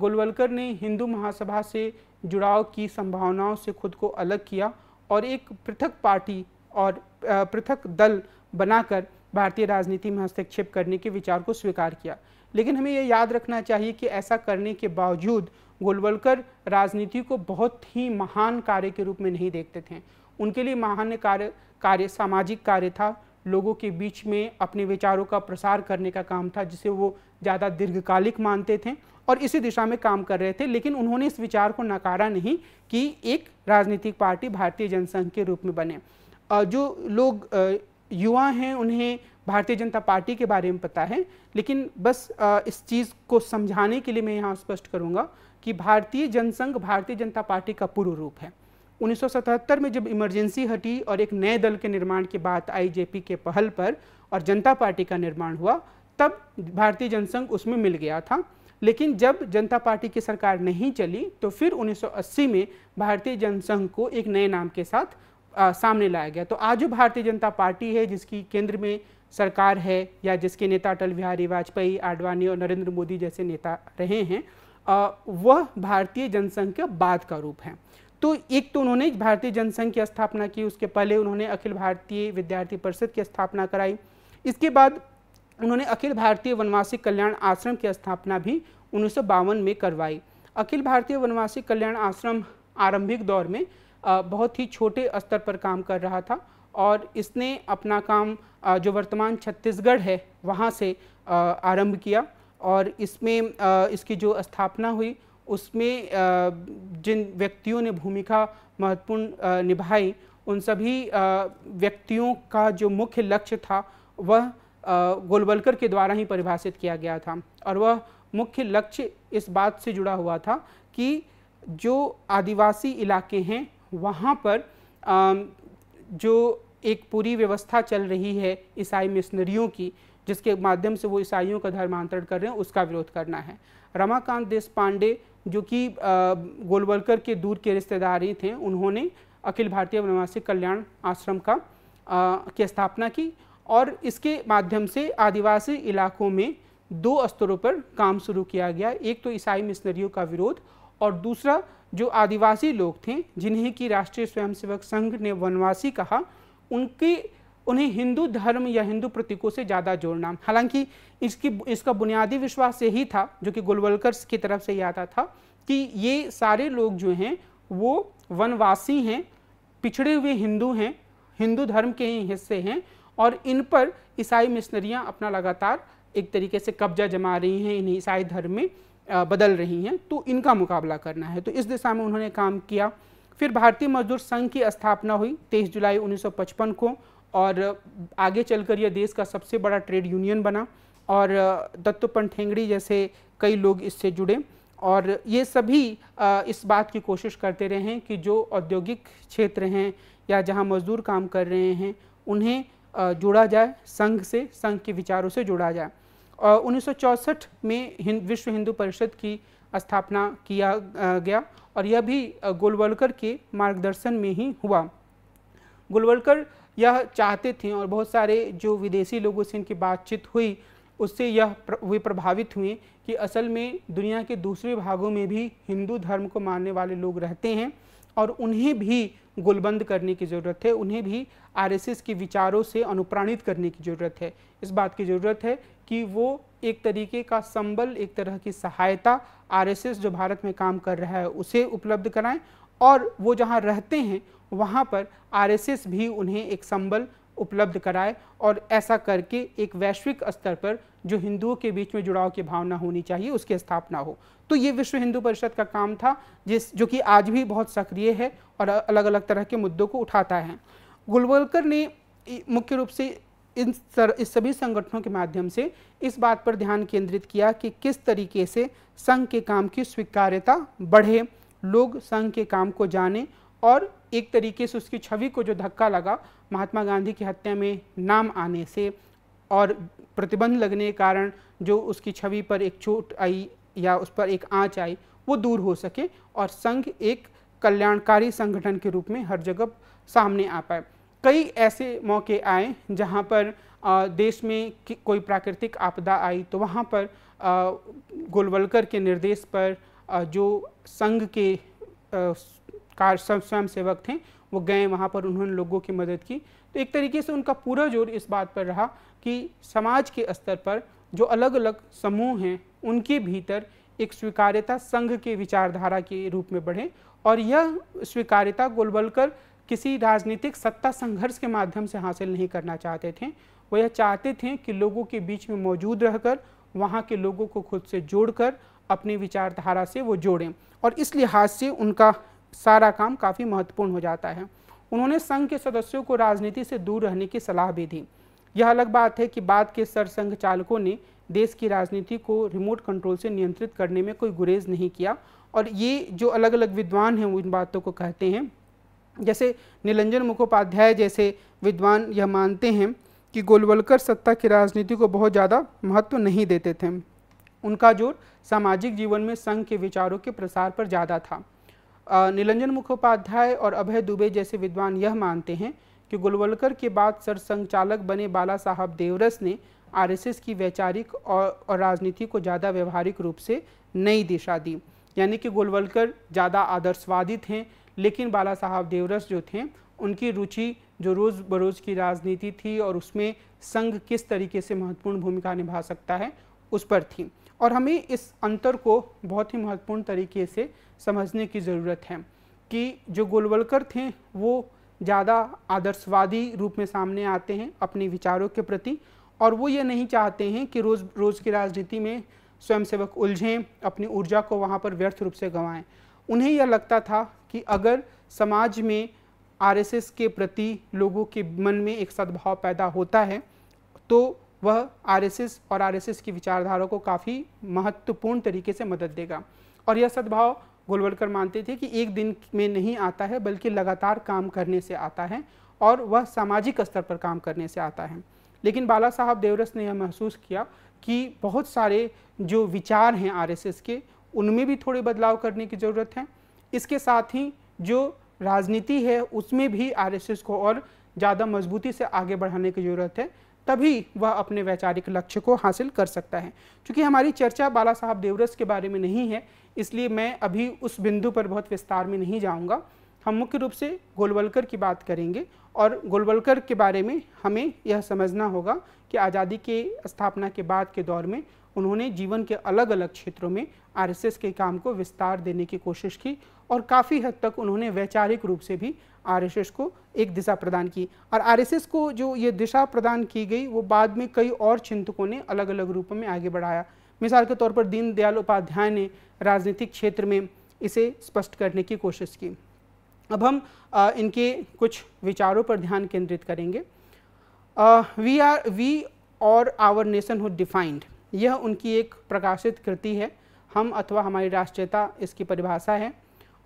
गोलवलकर ने हिंदू महासभा से जुड़ाव की संभावनाओं से खुद को अलग किया और एक पृथक पार्टी और पृथक दल बनाकर भारतीय राजनीति में हस्तक्षेप करने के विचार को स्वीकार किया लेकिन हमें यह याद रखना चाहिए कि ऐसा करने के बावजूद गोलवलकर राजनीति को बहुत ही महान कार्य के रूप में नहीं देखते थे उनके लिए महान कार्य कार्य सामाजिक कार्य था लोगों के बीच में अपने विचारों का प्रसार करने का काम था जिसे वो ज़्यादा दीर्घकालिक मानते थे और इसी दिशा में काम कर रहे थे लेकिन उन्होंने इस विचार को नकारा नहीं कि एक राजनीतिक पार्टी भारतीय जनसंघ के रूप में बने जो लोग युवा हैं उन्हें भारतीय जनता पार्टी के बारे में पता है लेकिन बस इस चीज़ को समझाने के लिए मैं यहाँ स्पष्ट करूँगा कि भारतीय जनसंघ भारतीय जनता पार्टी का पूर्व रूप है 1977 में जब इमरजेंसी हटी और एक नए दल के निर्माण की बात आई जेपी के पहल पर और जनता पार्टी का निर्माण हुआ तब भारतीय जनसंघ उसमें मिल गया था लेकिन जब जनता पार्टी की सरकार नहीं चली तो फिर 1980 में भारतीय जनसंघ को एक नए नाम के साथ आ, सामने लाया गया तो आज जो भारतीय जनता पार्टी है जिसकी केंद्र में सरकार है या जिसके नेता अटल बिहारी वाजपेयी आडवाणी और नरेंद्र मोदी जैसे नेता रहे हैं वह भारतीय जनसंघ के बाद का रूप है तो एक तो उन्होंने भारतीय जनसंघ की स्थापना की उसके पहले उन्होंने अखिल भारतीय विद्यार्थी परिषद की स्थापना कराई इसके बाद उन्होंने अखिल भारतीय वनवासी कल्याण आश्रम की स्थापना भी उन्नीस में करवाई अखिल भारतीय वनवासी कल्याण आश्रम आरंभिक दौर में बहुत ही छोटे स्तर पर काम कर रहा था और इसने अपना काम जो वर्तमान छत्तीसगढ़ है वहाँ से आरंभ किया और इसमें इसकी जो स्थापना हुई उसमें जिन व्यक्तियों ने भूमिका महत्वपूर्ण निभाई उन सभी व्यक्तियों का जो मुख्य लक्ष्य था वह गोलवलकर के द्वारा ही परिभाषित किया गया था और वह मुख्य लक्ष्य इस बात से जुड़ा हुआ था कि जो आदिवासी इलाके हैं वहाँ पर जो एक पूरी व्यवस्था चल रही है ईसाई मिशनरियों की जिसके माध्यम से वो ईसाइयों का धर्मांतरण कर रहे हैं उसका विरोध करना है रमाकांत देश पांडे जो कि गोलवलकर के दूर के रिश्तेदार ही थे उन्होंने अखिल भारतीय वनवासी कल्याण आश्रम का आ, की स्थापना की और इसके माध्यम से आदिवासी इलाकों में दो स्तरों पर काम शुरू किया गया एक तो ईसाई मिशनरियों का विरोध और दूसरा जो आदिवासी लोग थे जिन्हें कि राष्ट्रीय स्वयंसेवक संघ ने वनवासी कहा उनके उन्हें हिंदू धर्म या हिंदू प्रतीकों से ज़्यादा जोड़ना हालांकि इसकी इसका बुनियादी विश्वास यही था जो कि गुलवलकर की तरफ से ही आता था कि ये सारे लोग जो हैं वो वनवासी हैं पिछड़े हुए हिंदू हैं हिंदू धर्म के ही हिस्से हैं और इन पर ईसाई मिशनरियाँ अपना लगातार एक तरीके से कब्जा जमा रही हैं इन्हें ईसाई धर्म में बदल रही हैं तो इनका मुकाबला करना है तो इस दिशा में उन्होंने काम किया फिर भारतीय मजदूर संघ की स्थापना हुई 23 जुलाई 1955 को और आगे चलकर यह देश का सबसे बड़ा ट्रेड यूनियन बना और दत्तोपंत ठेंगड़ी जैसे कई लोग इससे जुड़े और ये सभी इस बात की कोशिश करते रहे हैं कि जो औद्योगिक क्षेत्र हैं या जहां मजदूर काम कर रहे हैं उन्हें जोड़ा जाए संघ से संघ के विचारों से जोड़ा जाए और उन्नीस में हिंद विश्व हिंदू परिषद की स्थापना किया गया और यह भी गोलवलकर के मार्गदर्शन में ही हुआ गुलवलकर यह चाहते थे और बहुत सारे जो विदेशी लोगों से इनकी बातचीत हुई उससे यह वे प्रभावित हुए कि असल में दुनिया के दूसरे भागों में भी हिंदू धर्म को मानने वाले लोग रहते हैं और उन्हें भी गुलबंद करने की ज़रूरत है उन्हें भी आरएसएस के विचारों से अनुप्राणित करने की ज़रूरत है इस बात की ज़रूरत है कि वो एक तरीके का संबल एक तरह की सहायता आरएसएस जो भारत में काम कर रहा है उसे उपलब्ध कराएं और वो जहाँ रहते हैं वहाँ पर आरएसएस भी उन्हें एक संबल उपलब्ध कराए और ऐसा करके एक वैश्विक स्तर पर जो हिंदुओं के बीच में जुड़ाव की भावना होनी चाहिए उसकी स्थापना हो तो ये विश्व हिंदू परिषद का काम था जिस जो कि आज भी बहुत सक्रिय है और अलग अलग तरह के मुद्दों को उठाता है गुलवलकर ने मुख्य रूप से इन सर, इस सभी संगठनों के माध्यम से इस बात पर ध्यान केंद्रित किया कि किस तरीके से संघ के काम की स्वीकार्यता बढ़े लोग संघ के काम को जाने और एक तरीके से उसकी छवि को जो धक्का लगा महात्मा गांधी की हत्या में नाम आने से और प्रतिबंध लगने के कारण जो उसकी छवि पर एक चोट आई या उस पर एक आँच आई वो दूर हो सके और संघ एक कल्याणकारी संगठन के रूप में हर जगह सामने आ पाए कई ऐसे मौके आए जहाँ पर देश में कोई प्राकृतिक आपदा आई तो वहाँ पर गोलवलकर के निर्देश पर जो संघ के कार सब स्वयं सेवक थे वो गए वहाँ पर उन्होंने लोगों की मदद की तो एक तरीके से उनका पूरा जोर इस बात पर रहा कि समाज के स्तर पर जो अलग अलग समूह हैं उनके भीतर एक स्वीकार्यता संघ के विचारधारा के रूप में बढ़े और यह स्वीकार्यता गोलबलकर किसी राजनीतिक सत्ता संघर्ष के माध्यम से हासिल नहीं करना चाहते थे वो यह चाहते थे कि लोगों के बीच में मौजूद रहकर वहाँ के लोगों को खुद से जोड़कर अपनी विचारधारा से वो जोड़ें और इस लिहाज से उनका सारा काम काफ़ी महत्वपूर्ण हो जाता है उन्होंने संघ के सदस्यों को राजनीति से दूर रहने की सलाह भी दी यह अलग बात है कि बाद के सरसंघ चालकों ने देश की राजनीति को रिमोट कंट्रोल से नियंत्रित करने में कोई गुरेज नहीं किया और ये जो अलग अलग विद्वान हैं उन बातों को कहते हैं जैसे निलंजन मुखोपाध्याय जैसे विद्वान यह मानते हैं कि गोलवलकर सत्ता की राजनीति को बहुत ज़्यादा महत्व नहीं देते थे उनका जोर सामाजिक जीवन में संघ के विचारों के प्रसार पर ज़्यादा था निलंजन मुखोपाध्याय और अभय दुबे जैसे विद्वान यह मानते हैं कि गुलवलकर के बाद सरसंचालक बने बाला साहब देवरस ने आरएसएस की वैचारिक और, और राजनीति को ज़्यादा व्यवहारिक रूप से नई दिशा दी यानी कि गुलवलकर ज़्यादा आदर्शवादी थे लेकिन बाला साहब देवरस जो थे उनकी रुचि जो रोज़ बरोज़ की राजनीति थी और उसमें संघ किस तरीके से महत्वपूर्ण भूमिका निभा सकता है उस पर थी और हमें इस अंतर को बहुत ही महत्वपूर्ण तरीके से समझने की ज़रूरत है कि जो गोलवलकर थे वो ज़्यादा आदर्शवादी रूप में सामने आते हैं अपने विचारों के प्रति और वो ये नहीं चाहते हैं कि रोज़ रोज़ की राजनीति में स्वयंसेवक उलझें अपनी ऊर्जा को वहाँ पर व्यर्थ रूप से गंवाएं उन्हें यह लगता था कि अगर समाज में आरएसएस के प्रति लोगों के मन में एक सद्भाव पैदा होता है तो वह आरएसएस और आरएसएस की विचारधारा को काफ़ी महत्वपूर्ण तरीके से मदद देगा और यह सद्भाव गोलवलकर मानते थे कि एक दिन में नहीं आता है बल्कि लगातार काम करने से आता है और वह सामाजिक स्तर पर काम करने से आता है लेकिन बाला साहब देवरस ने यह महसूस किया कि बहुत सारे जो विचार हैं आरएसएस के उनमें भी थोड़े बदलाव करने की ज़रूरत है इसके साथ ही जो राजनीति है उसमें भी आरएसएस को और ज़्यादा मजबूती से आगे बढ़ाने की ज़रूरत है तभी वह अपने वैचारिक लक्ष्य को हासिल कर सकता है क्योंकि हमारी चर्चा बाला साहब देवरस के बारे में नहीं है इसलिए मैं अभी उस बिंदु पर बहुत विस्तार में नहीं जाऊँगा हम मुख्य रूप से गोलवलकर की बात करेंगे और गोलवलकर के बारे में हमें यह समझना होगा कि आज़ादी के स्थापना के बाद के दौर में उन्होंने जीवन के अलग अलग क्षेत्रों में आरएसएस के काम को विस्तार देने की कोशिश की और काफ़ी हद तक उन्होंने वैचारिक रूप से भी आरएसएस को एक दिशा प्रदान की और आरएसएस को जो ये दिशा प्रदान की गई वो बाद में कई और चिंतकों ने अलग अलग रूपों में आगे बढ़ाया मिसाल के तौर पर दीनदयाल उपाध्याय ने राजनीतिक क्षेत्र में इसे स्पष्ट करने की कोशिश की अब हम आ, इनके कुछ विचारों पर ध्यान केंद्रित करेंगे we or we or our nationhood defined यह उनकी एक प्रकाशित कृति है हम अथवा हमारी राष्ट्रीयता इसकी परिभाषा है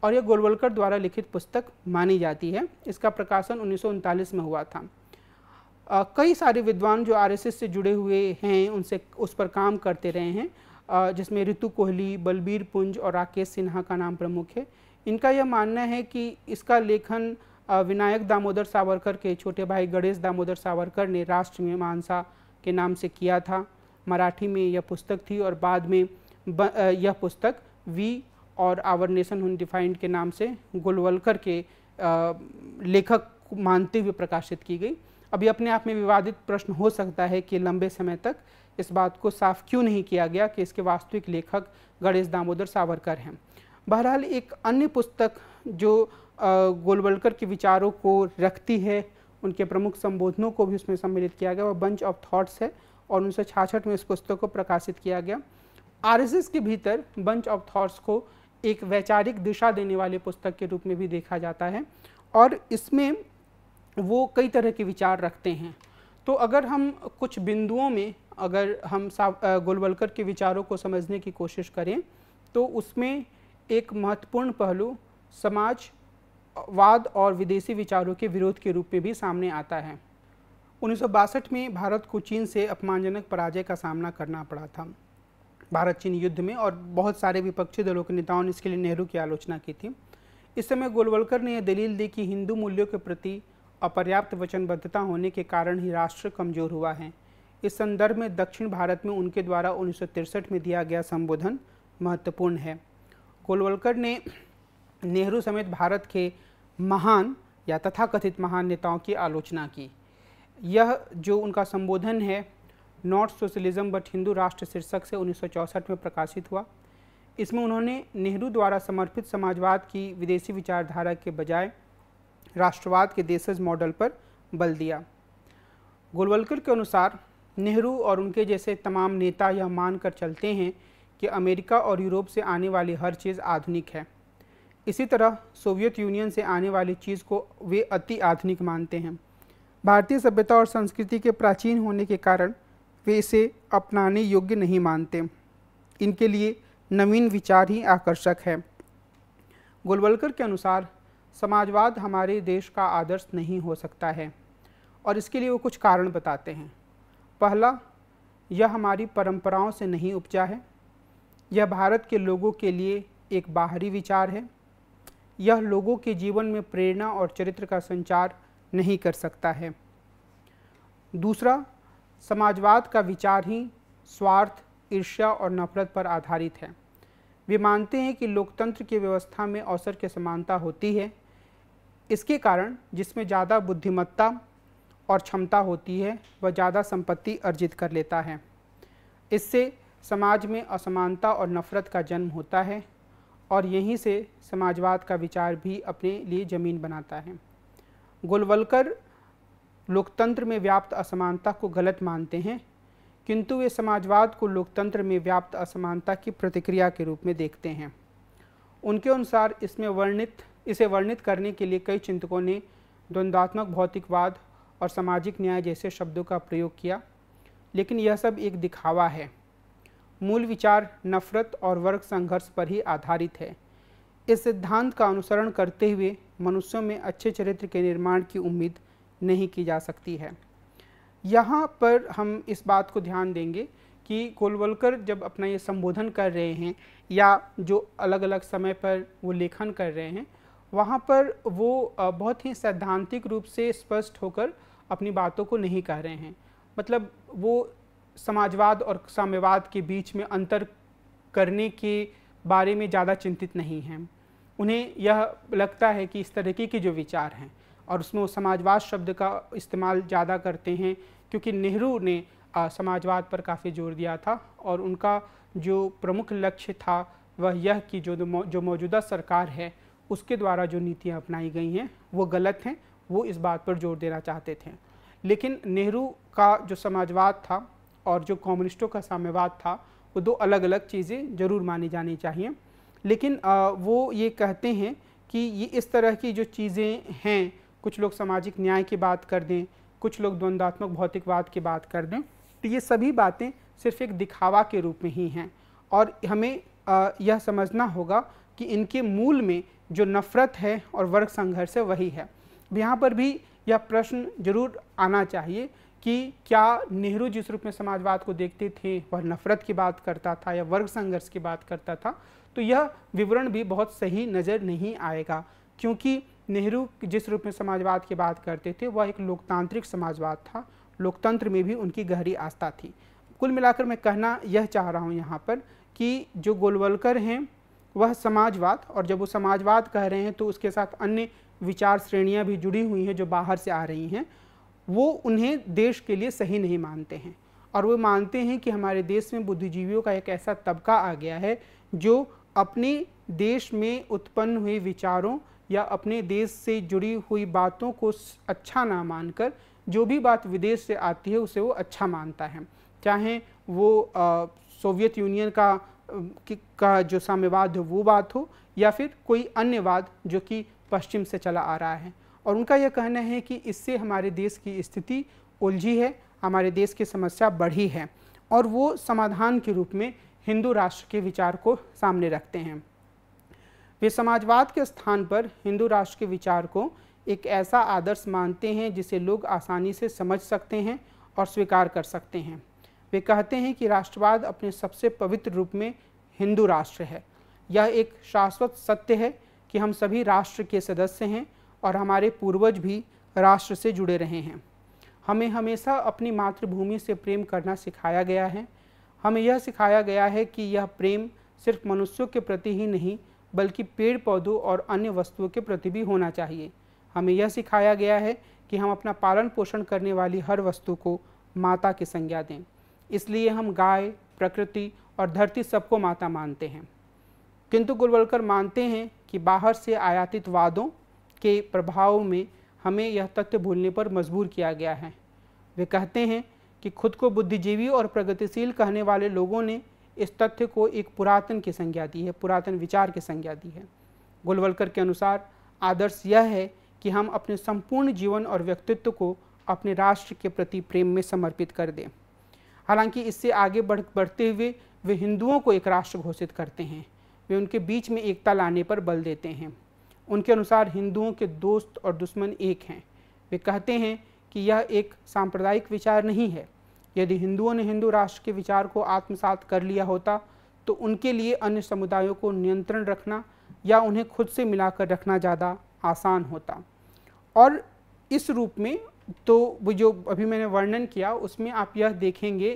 और यह गोलवलकर द्वारा लिखित पुस्तक मानी जाती है इसका प्रकाशन उन्नीस में हुआ था कई सारे विद्वान जो आरएसएस से जुड़े हुए हैं उनसे उस पर काम करते रहे हैं जिसमें ऋतु कोहली बलबीर पुंज और राकेश सिन्हा का नाम प्रमुख है इनका यह मानना है कि इसका लेखन विनायक दामोदर सावरकर के छोटे भाई गणेश दामोदर सावरकर ने राष्ट्र में मानसा के नाम से किया था मराठी में यह पुस्तक थी और बाद में यह पुस्तक we or our nation defined के नाम से गुलवलकर के लेखक मानते हुए प्रकाशित की गई अभी अपने आप में विवादित प्रश्न हो सकता है कि लंबे समय तक इस बात को साफ क्यों नहीं किया गया कि इसके वास्तविक लेखक गणेश दामोदर सावरकर हैं बहरहाल एक अन्य पुस्तक जो गोलवलकर के विचारों को रखती है उनके प्रमुख संबोधनों को भी उसमें सम्मिलित किया गया वह बंच ऑफ थॉट्स है और उन्नीस सौ में इस पुस्तक को प्रकाशित किया गया आरएसएस के भीतर बंच ऑफ थॉट्स को एक वैचारिक दिशा देने वाले पुस्तक के रूप में भी देखा जाता है और इसमें वो कई तरह के विचार रखते हैं तो अगर हम कुछ बिंदुओं में अगर हम गोलवलकर के विचारों को समझने की कोशिश करें तो उसमें एक महत्वपूर्ण पहलू समाजवाद और विदेशी विचारों के विरोध के रूप में भी सामने आता है उन्नीस में भारत को चीन से अपमानजनक पराजय का सामना करना पड़ा था भारत चीन युद्ध में और बहुत सारे विपक्षी दलों के नेताओं ने इसके लिए नेहरू की आलोचना की थी इस समय गोलवलकर ने यह दलील दी कि हिंदू मूल्यों के प्रति अपर्याप्त वचनबद्धता होने के कारण ही राष्ट्र कमजोर हुआ है इस संदर्भ में दक्षिण भारत में उनके द्वारा उन्नीस में दिया गया संबोधन महत्वपूर्ण है गोलवलकर ने नेहरू समेत भारत के महान या तथाकथित महान नेताओं की आलोचना की यह जो उनका संबोधन है नॉट सोशलिज्म बट हिंदू राष्ट्र शीर्षक से उन्नीस में प्रकाशित हुआ इसमें उन्होंने नेहरू द्वारा समर्पित समाजवाद की विदेशी विचारधारा के बजाय राष्ट्रवाद के देशज मॉडल पर बल दिया गुलवलकर के अनुसार नेहरू और उनके जैसे तमाम नेता यह मानकर चलते हैं कि अमेरिका और यूरोप से आने वाली हर चीज़ आधुनिक है इसी तरह सोवियत यूनियन से आने वाली चीज़ को वे अति आधुनिक मानते हैं भारतीय सभ्यता और संस्कृति के प्राचीन होने के कारण वे इसे अपनाने योग्य नहीं मानते इनके लिए नवीन विचार ही आकर्षक है गुलवलकर के अनुसार समाजवाद हमारे देश का आदर्श नहीं हो सकता है और इसके लिए वो कुछ कारण बताते हैं पहला यह हमारी परंपराओं से नहीं उपजा है यह भारत के लोगों के लिए एक बाहरी विचार है यह लोगों के जीवन में प्रेरणा और चरित्र का संचार नहीं कर सकता है दूसरा समाजवाद का विचार ही स्वार्थ ईर्ष्या और नफरत पर आधारित है वे मानते हैं कि लोकतंत्र की व्यवस्था में अवसर के समानता होती है इसके कारण जिसमें ज़्यादा बुद्धिमत्ता और क्षमता होती है वह ज़्यादा संपत्ति अर्जित कर लेता है इससे समाज में असमानता और नफ़रत का जन्म होता है और यहीं से समाजवाद का विचार भी अपने लिए ज़मीन बनाता है गुलवलकर लोकतंत्र में व्याप्त असमानता को गलत मानते हैं किंतु वे समाजवाद को लोकतंत्र में व्याप्त असमानता की प्रतिक्रिया के रूप में देखते हैं उनके अनुसार इसमें वर्णित इसे वर्णित करने के लिए कई चिंतकों ने द्वंद्वात्मक भौतिकवाद और सामाजिक न्याय जैसे शब्दों का प्रयोग किया लेकिन यह सब एक दिखावा है मूल विचार नफरत और वर्ग संघर्ष पर ही आधारित है इस सिद्धांत का अनुसरण करते हुए मनुष्यों में अच्छे चरित्र के निर्माण की उम्मीद नहीं की जा सकती है यहाँ पर हम इस बात को ध्यान देंगे कि कोलवलकर जब अपना ये संबोधन कर रहे हैं या जो अलग अलग समय पर वो लेखन कर रहे हैं वहाँ पर वो बहुत ही सैद्धांतिक रूप से स्पष्ट होकर अपनी बातों को नहीं कह रहे हैं मतलब वो समाजवाद और साम्यवाद के बीच में अंतर करने के बारे में ज़्यादा चिंतित नहीं हैं उन्हें यह लगता है कि इस तरीके के जो विचार हैं और उसमें वो समाजवाद शब्द का इस्तेमाल ज़्यादा करते हैं क्योंकि नेहरू ने आ, समाजवाद पर काफ़ी जोर दिया था और उनका जो प्रमुख लक्ष्य था वह यह कि जो जो मौजूदा सरकार है उसके द्वारा जो नीतियाँ अपनाई गई हैं वो गलत हैं वो इस बात पर जोर देना चाहते थे लेकिन नेहरू का जो समाजवाद था और जो कम्युनिस्टों का साम्यवाद था वो दो अलग अलग चीज़ें ज़रूर मानी जानी चाहिए लेकिन आ, वो ये कहते हैं कि ये इस तरह की जो चीज़ें हैं कुछ लोग सामाजिक न्याय की बात कर दें कुछ लोग द्वंद्वात्मक भौतिकवाद की बात कर दें तो ये सभी बातें सिर्फ एक दिखावा के रूप में ही हैं और हमें आ, यह समझना होगा कि इनके मूल में जो नफ़रत है और वर्ग संघर्ष है वही है यहाँ पर भी यह प्रश्न जरूर आना चाहिए कि क्या नेहरू जिस रूप में समाजवाद को देखते थे वह नफ़रत की बात करता था या वर्ग संघर्ष की बात करता था तो यह विवरण भी बहुत सही नज़र नहीं आएगा क्योंकि नेहरू जिस रूप में समाजवाद की बात करते थे वह एक लोकतांत्रिक समाजवाद था लोकतंत्र में भी उनकी गहरी आस्था थी कुल मिलाकर मैं कहना यह चाह रहा हूँ यहाँ पर कि जो गोलवलकर हैं वह समाजवाद और जब वो समाजवाद कह रहे हैं तो उसके साथ अन्य विचार श्रेणियाँ भी जुड़ी हुई हैं जो बाहर से आ रही हैं वो उन्हें देश के लिए सही नहीं मानते हैं और वो मानते हैं कि हमारे देश में बुद्धिजीवियों का एक ऐसा तबका आ गया है जो अपने देश में उत्पन्न हुए विचारों या अपने देश से जुड़ी हुई बातों को अच्छा ना मानकर जो भी बात विदेश से आती है उसे वो अच्छा मानता है चाहे वो सोवियत यूनियन का का जो साम्यवाद हो वो बात हो या फिर कोई अन्य वाद जो कि पश्चिम से चला आ रहा है और उनका यह कहना है कि इससे हमारे देश की स्थिति उलझी है हमारे देश की समस्या बढ़ी है और वो समाधान के रूप में हिंदू राष्ट्र के विचार को सामने रखते हैं वे समाजवाद के स्थान पर हिंदू राष्ट्र के विचार को एक ऐसा आदर्श मानते हैं जिसे लोग आसानी से समझ सकते हैं और स्वीकार कर सकते हैं वे कहते हैं कि राष्ट्रवाद अपने सबसे पवित्र रूप में हिंदू राष्ट्र है यह एक शाश्वत सत्य है कि हम सभी राष्ट्र के सदस्य हैं और हमारे पूर्वज भी राष्ट्र से जुड़े रहे हैं हमें हमेशा अपनी मातृभूमि से प्रेम करना सिखाया गया है हमें यह सिखाया गया है कि यह प्रेम सिर्फ मनुष्यों के प्रति ही नहीं बल्कि पेड़ पौधों और अन्य वस्तुओं के प्रति भी होना चाहिए हमें यह सिखाया गया है कि हम अपना पालन पोषण करने वाली हर वस्तु को माता की संज्ञा दें इसलिए हम गाय प्रकृति और धरती सबको माता मानते हैं किंतु गुलवलकर मानते हैं कि बाहर से आयातित वादों के प्रभाव में हमें यह तथ्य भूलने पर मजबूर किया गया है वे कहते हैं कि खुद को बुद्धिजीवी और प्रगतिशील कहने वाले लोगों ने इस तथ्य को एक पुरातन की संज्ञा दी है पुरातन विचार की संज्ञा दी है गुलवलकर के अनुसार आदर्श यह है कि हम अपने संपूर्ण जीवन और व्यक्तित्व को अपने राष्ट्र के प्रति प्रेम में समर्पित कर दें हालांकि इससे आगे बढ़ बढ़ते हुए वे हिंदुओं को एक राष्ट्र घोषित करते हैं वे उनके बीच में एकता लाने पर बल देते हैं उनके अनुसार हिंदुओं के दोस्त और दुश्मन एक हैं वे कहते हैं कि यह एक सांप्रदायिक विचार नहीं है यदि हिंदुओं ने हिंदू राष्ट्र के विचार को आत्मसात कर लिया होता तो उनके लिए अन्य समुदायों को नियंत्रण रखना या उन्हें खुद से मिलाकर रखना ज़्यादा आसान होता और इस रूप में तो वो जो अभी मैंने वर्णन किया उसमें आप यह देखेंगे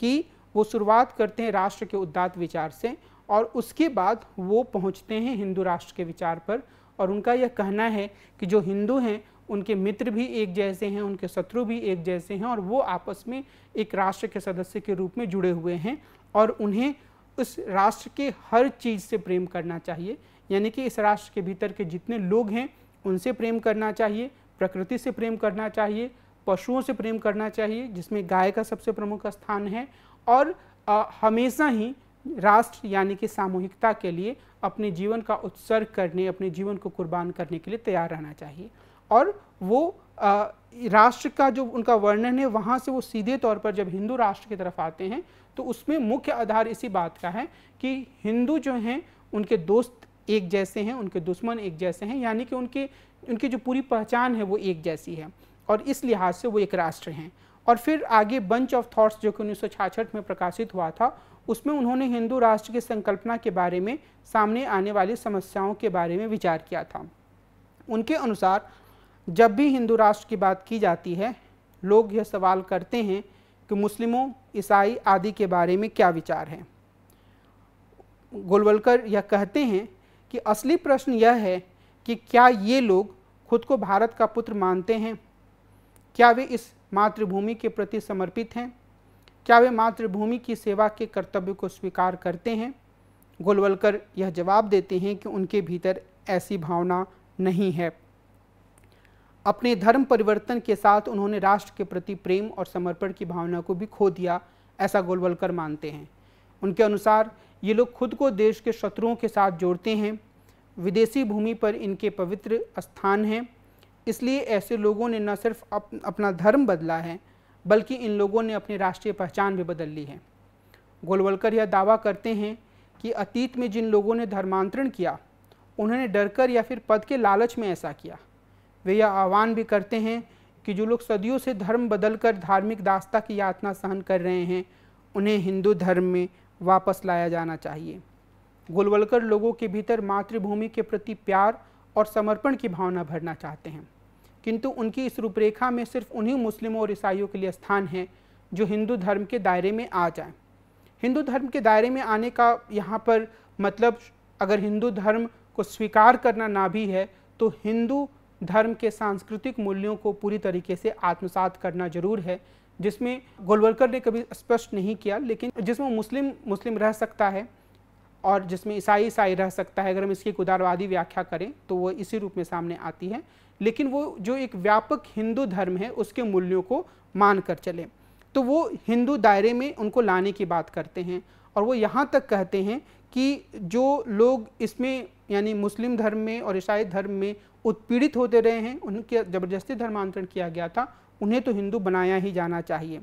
कि वो शुरुआत करते हैं राष्ट्र के उदात विचार से और उसके बाद वो पहुंचते हैं हिंदू राष्ट्र के विचार पर और उनका यह कहना है कि जो हिंदू हैं उनके मित्र भी एक जैसे हैं उनके शत्रु भी एक जैसे हैं और वो आपस में एक राष्ट्र के सदस्य के रूप में जुड़े हुए हैं और उन्हें उस राष्ट्र के हर चीज़ से प्रेम करना चाहिए यानी कि इस राष्ट्र के भीतर के जितने लोग हैं उनसे प्रेम करना चाहिए प्रकृति से प्रेम करना चाहिए पशुओं से प्रेम करना चाहिए जिसमें गाय का सबसे प्रमुख स्थान है और आ, हमेशा ही राष्ट्र यानी कि सामूहिकता के लिए अपने जीवन का उत्सर्ग करने अपने जीवन को कुर्बान करने के लिए तैयार रहना चाहिए और वो आ, राष्ट्र का जो उनका वर्णन है वहाँ से वो सीधे तौर पर जब हिंदू राष्ट्र की तरफ आते हैं तो उसमें मुख्य आधार इसी बात का है कि हिंदू जो हैं उनके दोस्त एक जैसे हैं उनके दुश्मन एक जैसे हैं यानी कि उनके उनकी जो पूरी पहचान है वो एक जैसी है और इस लिहाज से वो एक राष्ट्र हैं और फिर आगे बंच ऑफ थॉट्स जो कि उन्नीस में प्रकाशित हुआ था उसमें उन्होंने हिंदू राष्ट्र की संकल्पना के बारे में सामने आने वाली समस्याओं के बारे में विचार किया था उनके अनुसार जब भी हिंदू राष्ट्र की बात की जाती है लोग यह सवाल करते हैं कि मुस्लिमों ईसाई आदि के बारे में क्या विचार है गोलवलकर यह कहते हैं कि असली प्रश्न यह है कि क्या ये लोग खुद को भारत का पुत्र मानते हैं क्या वे इस मातृभूमि के प्रति समर्पित हैं क्या वे मातृभूमि की सेवा के कर्तव्य को स्वीकार करते हैं गोलवलकर यह जवाब देते हैं कि उनके भीतर ऐसी भावना नहीं है अपने धर्म परिवर्तन के साथ उन्होंने राष्ट्र के प्रति प्रेम और समर्पण की भावना को भी खो दिया ऐसा गोलवलकर मानते हैं उनके अनुसार ये लोग खुद को देश के शत्रुओं के साथ जोड़ते हैं विदेशी भूमि पर इनके पवित्र स्थान हैं इसलिए ऐसे लोगों ने न सिर्फ अप, अपना धर्म बदला है बल्कि इन लोगों ने अपनी राष्ट्रीय पहचान भी बदल ली है गोलवलकर यह दावा करते हैं कि अतीत में जिन लोगों ने धर्मांतरण किया उन्होंने डरकर या फिर पद के लालच में ऐसा किया वे यह आह्वान भी करते हैं कि जो लोग सदियों से धर्म बदलकर धार्मिक दास्ता की यातना सहन कर रहे हैं उन्हें हिंदू धर्म में वापस लाया जाना चाहिए गुलवलकर लोगों के भीतर मातृभूमि के प्रति प्यार और समर्पण की भावना भरना चाहते हैं किंतु उनकी इस रूपरेखा में सिर्फ उन्हीं मुस्लिमों और ईसाइयों के लिए स्थान है जो हिंदू धर्म के दायरे में आ जाए हिंदू धर्म के दायरे में आने का यहाँ पर मतलब अगर हिंदू धर्म को स्वीकार करना ना भी है तो हिंदू धर्म के सांस्कृतिक मूल्यों को पूरी तरीके से आत्मसात करना जरूर है जिसमें गोलवलकर ने कभी स्पष्ट नहीं किया लेकिन जिसमें मुस्लिम मुस्लिम रह सकता है और जिसमें ईसाई ईसाई रह सकता है अगर हम इसकी उदारवादी व्याख्या करें तो वो इसी रूप में सामने आती है लेकिन वो जो एक व्यापक हिंदू धर्म है उसके मूल्यों को मान कर चले तो वो हिंदू दायरे में उनको लाने की बात करते हैं और वो यहाँ तक कहते हैं कि जो लोग इसमें यानी मुस्लिम धर्म में और ईसाई धर्म में उत्पीड़ित होते रहे हैं उनके ज़बरदस्ती धर्मांतरण किया गया था उन्हें तो हिंदू बनाया ही जाना चाहिए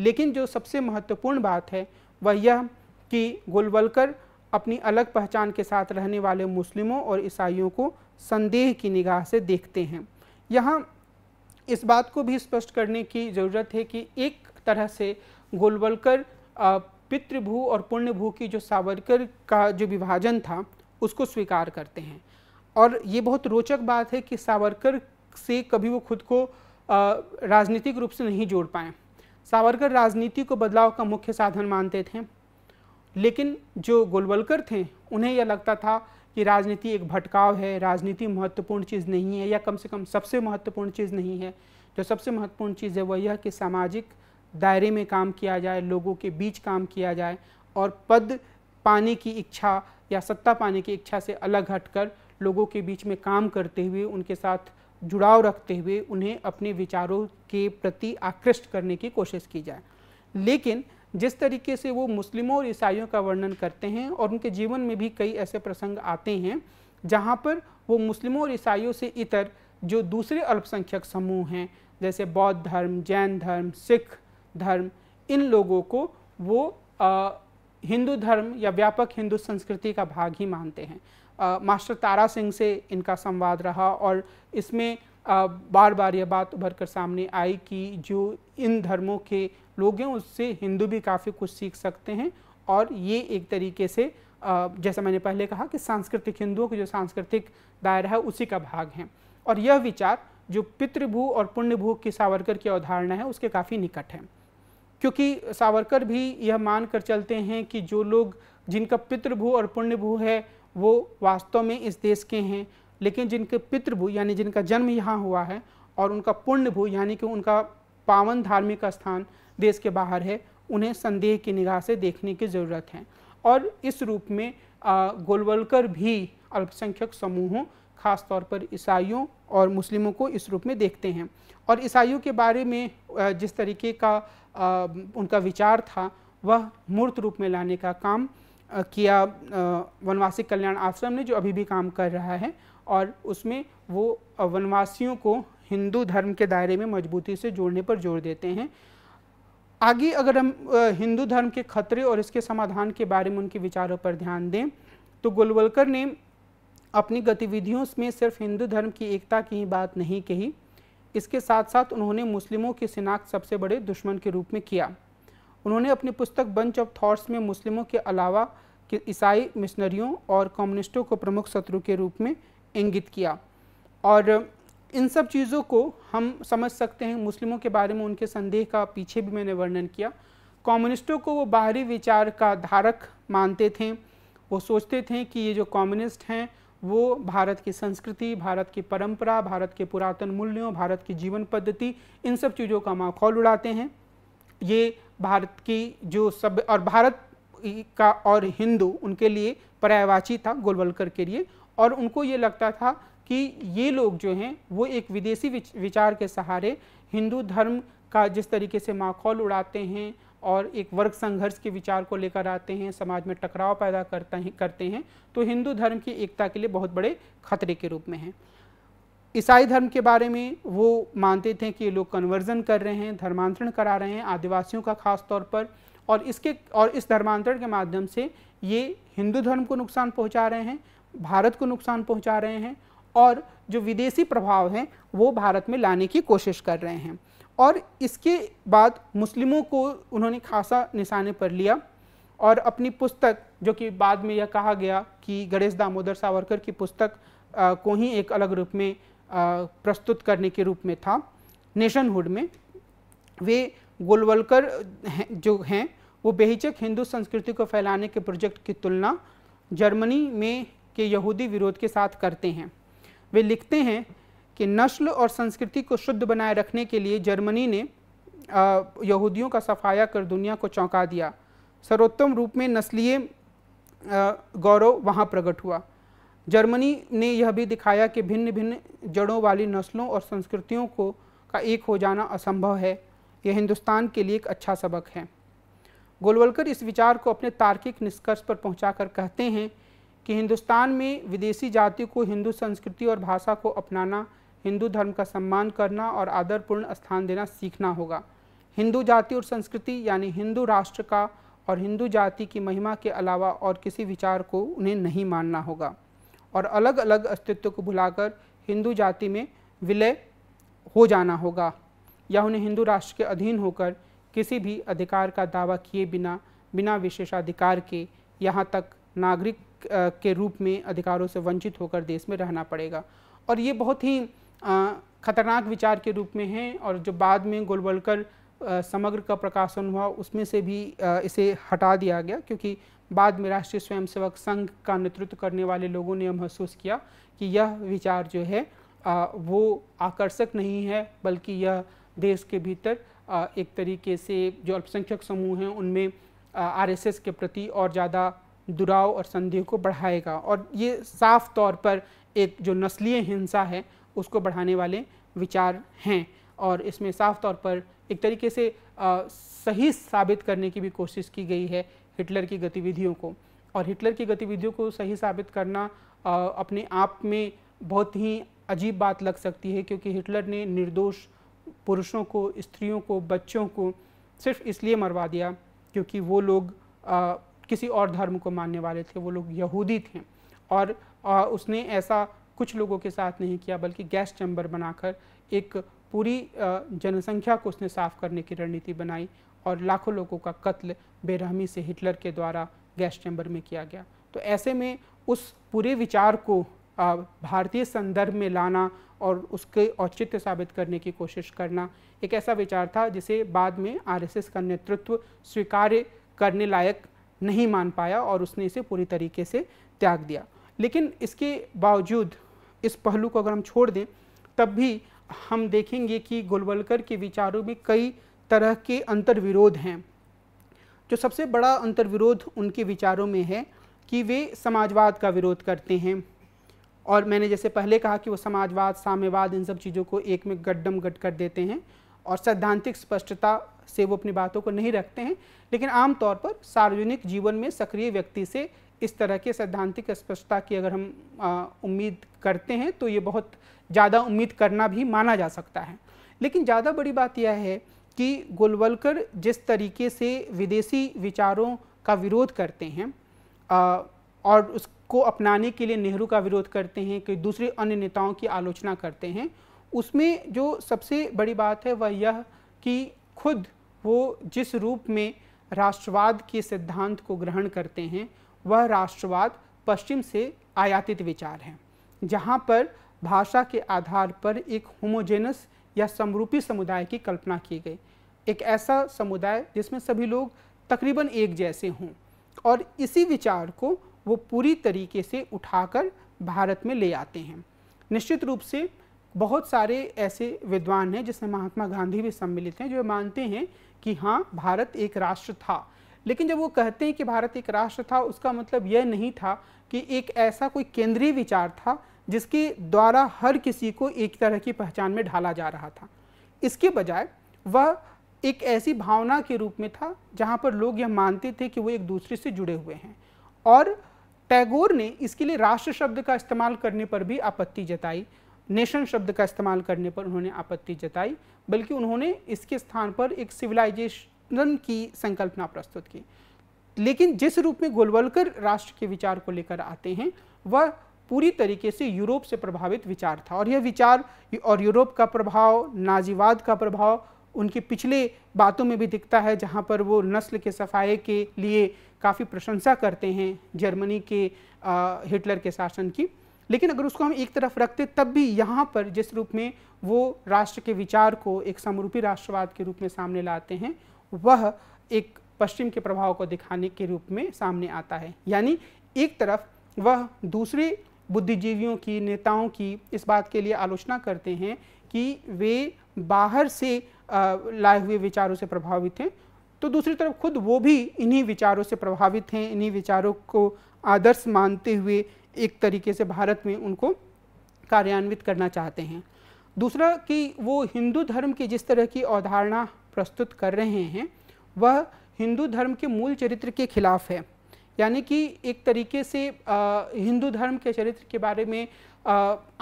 लेकिन जो सबसे महत्वपूर्ण बात है वह यह कि गोलवलकर अपनी अलग पहचान के साथ रहने वाले मुस्लिमों और ईसाइयों को संदेह की निगाह से देखते हैं यहाँ इस बात को भी स्पष्ट करने की ज़रूरत है कि एक तरह से गोलवलकर पितृभू और पुण्यभू की जो सावरकर का जो विभाजन था उसको स्वीकार करते हैं और ये बहुत रोचक बात है कि सावरकर से कभी वो खुद को राजनीतिक रूप से नहीं जोड़ पाए सावरकर राजनीति को बदलाव का मुख्य साधन मानते थे लेकिन जो गोलवलकर थे उन्हें यह लगता था कि राजनीति एक भटकाव है राजनीति महत्वपूर्ण चीज़ नहीं है या कम से कम सबसे महत्वपूर्ण चीज़ नहीं है जो सबसे महत्वपूर्ण चीज़ है वह यह कि सामाजिक दायरे में काम किया जाए लोगों के बीच काम किया जाए और पद पाने की इच्छा या सत्ता पाने की इच्छा से अलग हटकर लोगों के बीच में काम करते हुए उनके साथ जुड़ाव रखते हुए उन्हें अपने विचारों के प्रति आकृष्ट करने की कोशिश की जाए लेकिन जिस तरीके से वो मुस्लिमों और ईसाइयों का वर्णन करते हैं और उनके जीवन में भी कई ऐसे प्रसंग आते हैं जहाँ पर वो मुस्लिमों और ईसाइयों से इतर जो दूसरे अल्पसंख्यक समूह हैं जैसे बौद्ध धर्म जैन धर्म सिख धर्म इन लोगों को वो हिंदू धर्म या व्यापक हिंदू संस्कृति का भाग ही मानते हैं मास्टर तारा सिंह से इनका संवाद रहा और इसमें आ, बार बार यह बात उभर कर सामने आई कि जो इन धर्मों के लोग हैं उससे हिंदू भी काफ़ी कुछ सीख सकते हैं और ये एक तरीके से आ, जैसा मैंने पहले कहा कि सांस्कृतिक हिंदुओं की जो सांस्कृतिक दायरा है उसी का भाग है और यह विचार जो पितृभू और पुण्यभू की सावरकर की अवधारणा है उसके काफ़ी निकट है क्योंकि सावरकर भी यह मान कर चलते हैं कि जो लोग जिनका पितृभू और पुण्यभू है वो वास्तव में इस देश के हैं लेकिन जिनके पितृभू यानी जिनका जन्म यहाँ हुआ है और उनका पुण्यभू यानी कि उनका पावन धार्मिक स्थान देश के बाहर है उन्हें संदेह की निगाह से देखने की ज़रूरत है और इस रूप में गोलवलकर भी अल्पसंख्यक समूहों खासतौर पर ईसाइयों और मुस्लिमों को इस रूप में देखते हैं और ईसाइयों के बारे में जिस तरीके का उनका विचार था वह मूर्त रूप में लाने का काम किया वनवासी कल्याण आश्रम ने जो अभी भी काम कर रहा है और उसमें वो वनवासियों को हिंदू धर्म के दायरे में मजबूती से जोड़ने पर जोर देते हैं आगे अगर हम हिंदू धर्म के खतरे और इसके समाधान के बारे में उनके विचारों पर ध्यान दें तो गुलवलकर ने अपनी गतिविधियों में सिर्फ हिंदू धर्म की एकता की ही बात नहीं कही इसके साथ साथ उन्होंने मुस्लिमों की शिनाख्त सबसे बड़े दुश्मन के रूप में किया उन्होंने अपनी पुस्तक बंच ऑफ थॉट्स में मुस्लिमों के अलावा ईसाई मिशनरियों और कम्युनिस्टों को प्रमुख शत्रु के रूप में इंगित किया और इन सब चीज़ों को हम समझ सकते हैं मुस्लिमों के बारे में उनके संदेह का पीछे भी मैंने वर्णन किया कम्युनिस्टों को वो बाहरी विचार का धारक मानते थे वो सोचते थे कि ये जो कम्युनिस्ट हैं वो भारत की संस्कृति भारत की परंपरा भारत के पुरातन मूल्यों भारत की जीवन पद्धति इन सब चीज़ों का माखौल उड़ाते हैं ये भारत की जो सब और भारत का और हिंदू उनके लिए पर्यायवाची था गोलवलकर के लिए और उनको ये लगता था कि ये लोग जो हैं वो एक विदेशी विचार के सहारे हिंदू धर्म का जिस तरीके से माखौल उड़ाते हैं और एक वर्ग संघर्ष के विचार को लेकर आते हैं समाज में टकराव पैदा करता है करते हैं तो हिंदू धर्म की एकता के लिए बहुत बड़े खतरे के रूप में हैं ईसाई धर्म के बारे में वो मानते थे कि ये लोग कन्वर्जन कर रहे हैं धर्मांतरण करा रहे हैं आदिवासियों का खास तौर पर और इसके और इस धर्मांतरण के माध्यम से ये हिंदू धर्म को नुकसान पहुंचा रहे हैं भारत को नुकसान पहुंचा रहे हैं और जो विदेशी प्रभाव हैं वो भारत में लाने की कोशिश कर रहे हैं और इसके बाद मुस्लिमों को उन्होंने खासा निशाने पर लिया और अपनी पुस्तक जो कि बाद में यह कहा गया कि गणेश दामोदर सावरकर की पुस्तक को ही एक अलग रूप में प्रस्तुत करने के रूप में था नेशनहुड में वे गोलवलकर जो हैं वो बेहिचक हिंदू संस्कृति को फैलाने के प्रोजेक्ट की तुलना जर्मनी में के यहूदी विरोध के साथ करते हैं वे लिखते हैं कि नस्ल और संस्कृति को शुद्ध बनाए रखने के लिए जर्मनी ने यहूदियों का सफाया कर दुनिया को चौंका दिया सर्वोत्तम रूप में नस्लीय गौरव वहाँ प्रकट हुआ जर्मनी ने यह भी दिखाया कि भिन्न भिन्न जड़ों वाली नस्लों और संस्कृतियों को का एक हो जाना असंभव है यह हिंदुस्तान के लिए एक अच्छा सबक है गोलवलकर इस विचार को अपने तार्किक निष्कर्ष पर पहुंचाकर कहते हैं कि हिंदुस्तान में विदेशी जाति को हिंदू संस्कृति और भाषा को अपनाना हिंदू धर्म का सम्मान करना और आदरपूर्ण स्थान देना सीखना होगा हिंदू जाति और संस्कृति यानी हिंदू राष्ट्र का और हिंदू जाति की महिमा के अलावा और किसी विचार को उन्हें नहीं मानना होगा और अलग अलग अस्तित्व को भुलाकर हिंदू जाति में विलय हो जाना होगा या उन्हें हिंदू राष्ट्र के अधीन होकर किसी भी अधिकार का दावा किए बिना बिना विशेषाधिकार के यहाँ तक नागरिक के रूप में अधिकारों से वंचित होकर देश में रहना पड़ेगा और ये बहुत ही खतरनाक विचार के रूप में हैं और जो बाद में गोलवलकर समग्र का प्रकाशन हुआ उसमें से भी इसे हटा दिया गया क्योंकि बाद में राष्ट्रीय स्वयंसेवक संघ का नेतृत्व करने वाले लोगों ने महसूस किया कि यह विचार जो है वो आकर्षक नहीं है बल्कि यह देश के भीतर एक तरीके से जो अल्पसंख्यक समूह हैं उनमें आरएसएस के प्रति और ज़्यादा दुराव और संदेह को बढ़ाएगा और ये साफ तौर पर एक जो नस्लीय हिंसा है उसको बढ़ाने वाले विचार हैं और इसमें साफ तौर पर एक तरीके से आ, सही साबित करने की भी कोशिश की गई है हिटलर की गतिविधियों को और हिटलर की गतिविधियों को सही साबित करना आ, अपने आप में बहुत ही अजीब बात लग सकती है क्योंकि हिटलर ने निर्दोष पुरुषों को स्त्रियों को बच्चों को सिर्फ इसलिए मरवा दिया क्योंकि वो लोग आ, किसी और धर्म को मानने वाले थे वो लोग यहूदी थे और आ, उसने ऐसा कुछ लोगों के साथ नहीं किया बल्कि गैस चैम्बर बनाकर एक पूरी जनसंख्या को उसने साफ करने की रणनीति बनाई और लाखों लोगों का कत्ल बेरहमी से हिटलर के द्वारा गैस चैम्बर में किया गया तो ऐसे में उस पूरे विचार को भारतीय संदर्भ में लाना और उसके औचित्य साबित करने की कोशिश करना एक ऐसा विचार था जिसे बाद में आरएसएस का नेतृत्व स्वीकार्य करने लायक नहीं मान पाया और उसने इसे पूरी तरीके से त्याग दिया लेकिन इसके बावजूद इस पहलू को अगर हम छोड़ दें तब भी हम देखेंगे कि गुलवलकर के विचारों में कई तरह के अंतर्विरोध हैं जो सबसे बड़ा अंतर्विरोध उनके विचारों में है कि वे समाजवाद का विरोध करते हैं और मैंने जैसे पहले कहा कि वो समाजवाद साम्यवाद इन सब चीज़ों को एक में गड्डम गट कर देते हैं और सैद्धांतिक स्पष्टता से वो अपनी बातों को नहीं रखते हैं लेकिन आमतौर पर सार्वजनिक जीवन में सक्रिय व्यक्ति से इस तरह के सैद्धांतिक स्पष्टता की अगर हम आ, उम्मीद करते हैं तो ये बहुत ज़्यादा उम्मीद करना भी माना जा सकता है लेकिन ज़्यादा बड़ी बात यह है कि गोलवलकर जिस तरीके से विदेशी विचारों का विरोध करते हैं आ, और उसको अपनाने के लिए नेहरू का विरोध करते हैं कि दूसरे अन्य नेताओं की आलोचना करते हैं उसमें जो सबसे बड़ी बात है वह यह कि खुद वो जिस रूप में राष्ट्रवाद के सिद्धांत को ग्रहण करते हैं वह राष्ट्रवाद पश्चिम से आयातित विचार है जहाँ पर भाषा के आधार पर एक होमोजेनस या समरूपी समुदाय की कल्पना की गई एक ऐसा समुदाय जिसमें सभी लोग तकरीबन एक जैसे हों और इसी विचार को वो पूरी तरीके से उठाकर भारत में ले आते हैं निश्चित रूप से बहुत सारे ऐसे विद्वान हैं जिसमें महात्मा गांधी भी सम्मिलित हैं जो मानते हैं कि हाँ भारत एक राष्ट्र था लेकिन जब वो कहते हैं कि भारत एक राष्ट्र था उसका मतलब यह नहीं था कि एक ऐसा कोई केंद्रीय विचार था जिसके द्वारा हर किसी को एक तरह की पहचान में ढाला जा रहा था इसके बजाय वह एक ऐसी भावना के रूप में था जहाँ पर लोग यह मानते थे कि वो एक दूसरे से जुड़े हुए हैं और टैगोर ने इसके लिए राष्ट्र शब्द का इस्तेमाल करने पर भी आपत्ति जताई नेशन शब्द का इस्तेमाल करने पर उन्होंने आपत्ति जताई बल्कि उन्होंने इसके स्थान पर एक सिविलाइजेशन की संकल्पना प्रस्तुत की लेकिन जिस रूप में गोलवलकर राष्ट्र के विचार को लेकर आते हैं वह पूरी तरीके से यूरोप से प्रभावित विचार था और यह विचार और यूरोप का प्रभाव नाजीवाद का प्रभाव उनके पिछले बातों में भी दिखता है जहाँ पर वो नस्ल के सफ़ाए के लिए काफ़ी प्रशंसा करते हैं जर्मनी के आ, हिटलर के शासन की लेकिन अगर उसको हम एक तरफ रखते तब भी यहाँ पर जिस रूप में वो राष्ट्र के विचार को एक समरूपी राष्ट्रवाद के रूप में सामने लाते हैं वह एक पश्चिम के प्रभाव को दिखाने के रूप में सामने आता है यानी एक तरफ वह दूसरे बुद्धिजीवियों की नेताओं की इस बात के लिए आलोचना करते हैं कि वे बाहर से लाए हुए विचारों से प्रभावित हैं तो दूसरी तरफ खुद वो भी इन्हीं विचारों से प्रभावित हैं इन्हीं विचारों को आदर्श मानते हुए एक तरीके से भारत में उनको कार्यान्वित करना चाहते हैं दूसरा कि वो हिंदू धर्म की जिस तरह की अवधारणा प्रस्तुत कर रहे हैं वह हिंदू धर्म के मूल चरित्र के खिलाफ है यानी कि एक तरीके से हिंदू धर्म के चरित्र के बारे में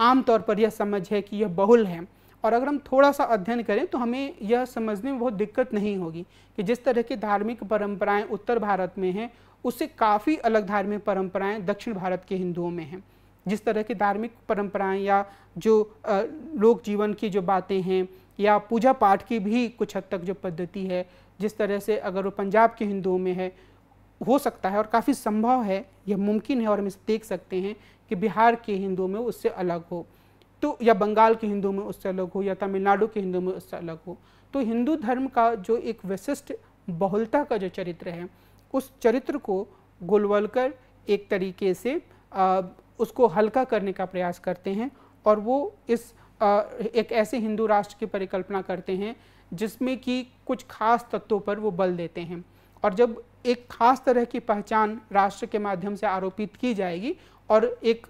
आमतौर पर यह समझ है कि यह बहुल है और अगर हम थोड़ा सा अध्ययन करें तो हमें यह समझने में बहुत दिक्कत नहीं होगी कि जिस तरह की धार्मिक परंपराएं उत्तर भारत में हैं उससे काफ़ी अलग धार्मिक परंपराएं दक्षिण भारत के हिंदुओं में हैं जिस तरह की धार्मिक परंपराएं या जो लोक जीवन की जो बातें हैं या पूजा पाठ की भी कुछ हद तक जो पद्धति है जिस तरह से अगर वो पंजाब के हिंदुओं में है हो सकता है और काफ़ी संभव है यह मुमकिन है और हम इसे देख सकते हैं कि बिहार के हिंदुओं में उससे अलग हो तो या बंगाल के हिंदुओं में उससे अलग हो या तमिलनाडु के हिंदुओं में उससे अलग हो तो हिंदू धर्म का जो एक विशिष्ट बहुलता का जो चरित्र है उस चरित्र को गोलवलकर एक तरीके से आ, उसको हल्का करने का प्रयास करते हैं और वो इस आ, एक ऐसे हिंदू राष्ट्र की परिकल्पना करते हैं जिसमें कि कुछ खास तत्वों पर वो बल देते हैं और जब एक खास तरह की पहचान राष्ट्र के माध्यम से आरोपित की जाएगी और एक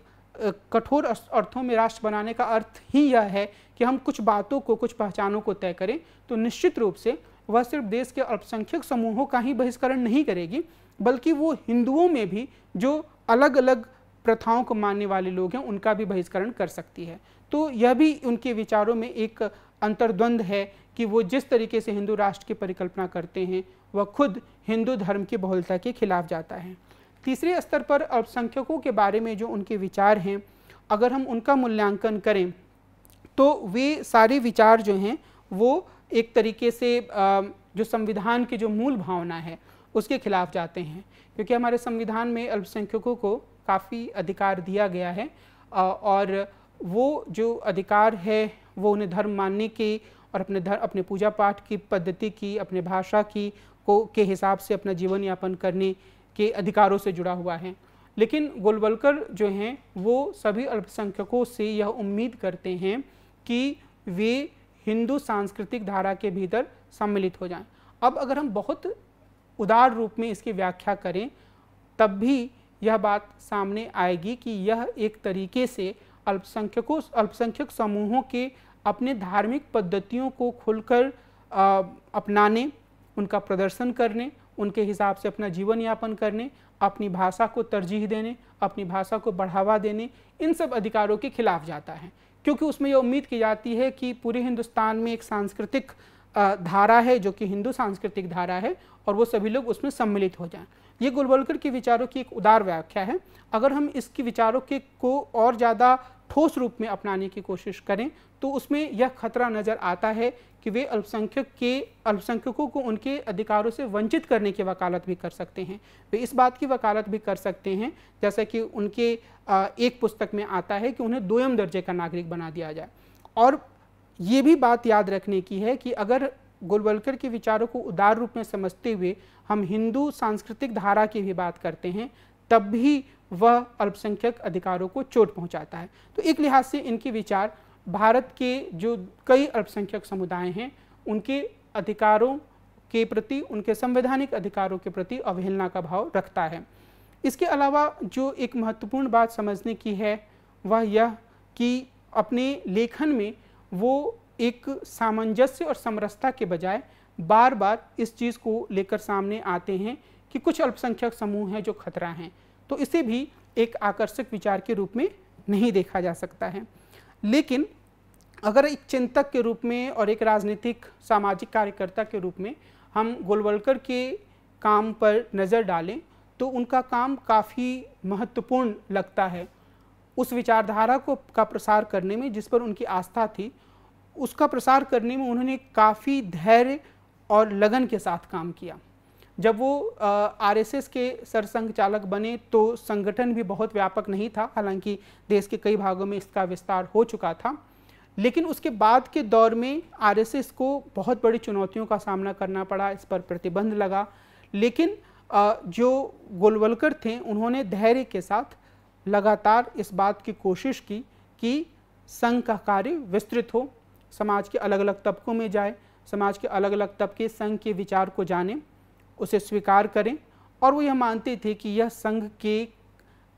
कठोर अर्थों में राष्ट्र बनाने का अर्थ ही यह है कि हम कुछ बातों को कुछ पहचानों को तय करें तो निश्चित रूप से वह सिर्फ देश के अल्पसंख्यक समूहों का ही बहिष्करण नहीं करेगी बल्कि वो हिंदुओं में भी जो अलग अलग प्रथाओं को मानने वाले लोग हैं उनका भी बहिष्करण कर सकती है तो यह भी उनके विचारों में एक अंतर्द्वंद है कि वो जिस तरीके से हिंदू राष्ट्र की परिकल्पना करते हैं वह खुद हिंदू धर्म की बहुलता के खिलाफ जाता है तीसरे स्तर पर अल्पसंख्यकों के बारे में जो उनके विचार हैं अगर हम उनका मूल्यांकन करें तो वे सारे विचार जो हैं वो एक तरीके से जो संविधान की जो मूल भावना है उसके खिलाफ जाते हैं क्योंकि हमारे संविधान में अल्पसंख्यकों को काफ़ी अधिकार दिया गया है और वो जो अधिकार है वो उन्हें धर्म मानने की और अपने धर्म अपने पूजा पाठ की पद्धति की अपने भाषा की को के हिसाब से अपना जीवन यापन करने के अधिकारों से जुड़ा हुआ है लेकिन गोलवलकर जो हैं वो सभी अल्पसंख्यकों से यह उम्मीद करते हैं कि वे हिंदू सांस्कृतिक धारा के भीतर सम्मिलित हो जाएं। अब अगर हम बहुत उदार रूप में इसकी व्याख्या करें तब भी यह बात सामने आएगी कि यह एक तरीके से अल्पसंख्यकों अल्पसंख्यक समूहों के अपने धार्मिक पद्धतियों को खुलकर अपनाने उनका प्रदर्शन करने उनके हिसाब से अपना जीवन यापन करने अपनी भाषा को तरजीह देने अपनी भाषा को बढ़ावा देने इन सब अधिकारों के खिलाफ जाता है क्योंकि उसमें यह उम्मीद की जाती है कि पूरे हिंदुस्तान में एक सांस्कृतिक धारा है जो कि हिंदू सांस्कृतिक धारा है और वो सभी लोग उसमें सम्मिलित हो जाएं ये गुलवलकर के विचारों की एक उदार व्याख्या है अगर हम इसके विचारों के को और ज़्यादा ठोस रूप में अपनाने की कोशिश करें तो उसमें यह खतरा नज़र आता है कि वे अल्पसंख्यक के अल्पसंख्यकों को उनके अधिकारों से वंचित करने की वकालत भी कर सकते हैं वे इस बात की वकालत भी कर सकते हैं जैसा कि उनके एक पुस्तक में आता है कि उन्हें दोयम दर्जे का नागरिक बना दिया जाए और ये भी बात याद रखने की है कि अगर गुलवलकर के विचारों को उदार रूप में समझते हुए हम हिंदू सांस्कृतिक धारा की भी बात करते हैं तब भी वह अल्पसंख्यक अधिकारों को चोट पहुंचाता है तो एक लिहाज से इनके विचार भारत के जो कई अल्पसंख्यक समुदाय हैं उनके अधिकारों के प्रति उनके संवैधानिक अधिकारों के प्रति अवहेलना का भाव रखता है इसके अलावा जो एक महत्वपूर्ण बात समझने की है वह यह कि अपने लेखन में वो एक सामंजस्य और समरसता के बजाय बार बार इस चीज़ को लेकर सामने आते हैं कि कुछ अल्पसंख्यक समूह हैं जो खतरा हैं तो इसे भी एक आकर्षक विचार के रूप में नहीं देखा जा सकता है लेकिन अगर एक चिंतक के रूप में और एक राजनीतिक सामाजिक कार्यकर्ता के रूप में हम गोलवलकर के काम पर नज़र डालें तो उनका काम काफ़ी महत्वपूर्ण लगता है उस विचारधारा को का प्रसार करने में जिस पर उनकी आस्था थी उसका प्रसार करने में उन्होंने काफ़ी धैर्य और लगन के साथ काम किया जब वो आरएसएस के सरसंघ चालक बने तो संगठन भी बहुत व्यापक नहीं था हालांकि देश के कई भागों में इसका विस्तार हो चुका था लेकिन उसके बाद के दौर में आरएसएस को बहुत बड़ी चुनौतियों का सामना करना पड़ा इस पर प्रतिबंध लगा लेकिन जो गोलवलकर थे उन्होंने धैर्य के साथ लगातार इस बात की कोशिश की कि संघ का कार्य विस्तृत हो समाज के अलग अलग तबकों में जाए समाज के अलग अलग तबके संघ के विचार को जाने उसे स्वीकार करें और वो यह मानते थे कि यह संघ के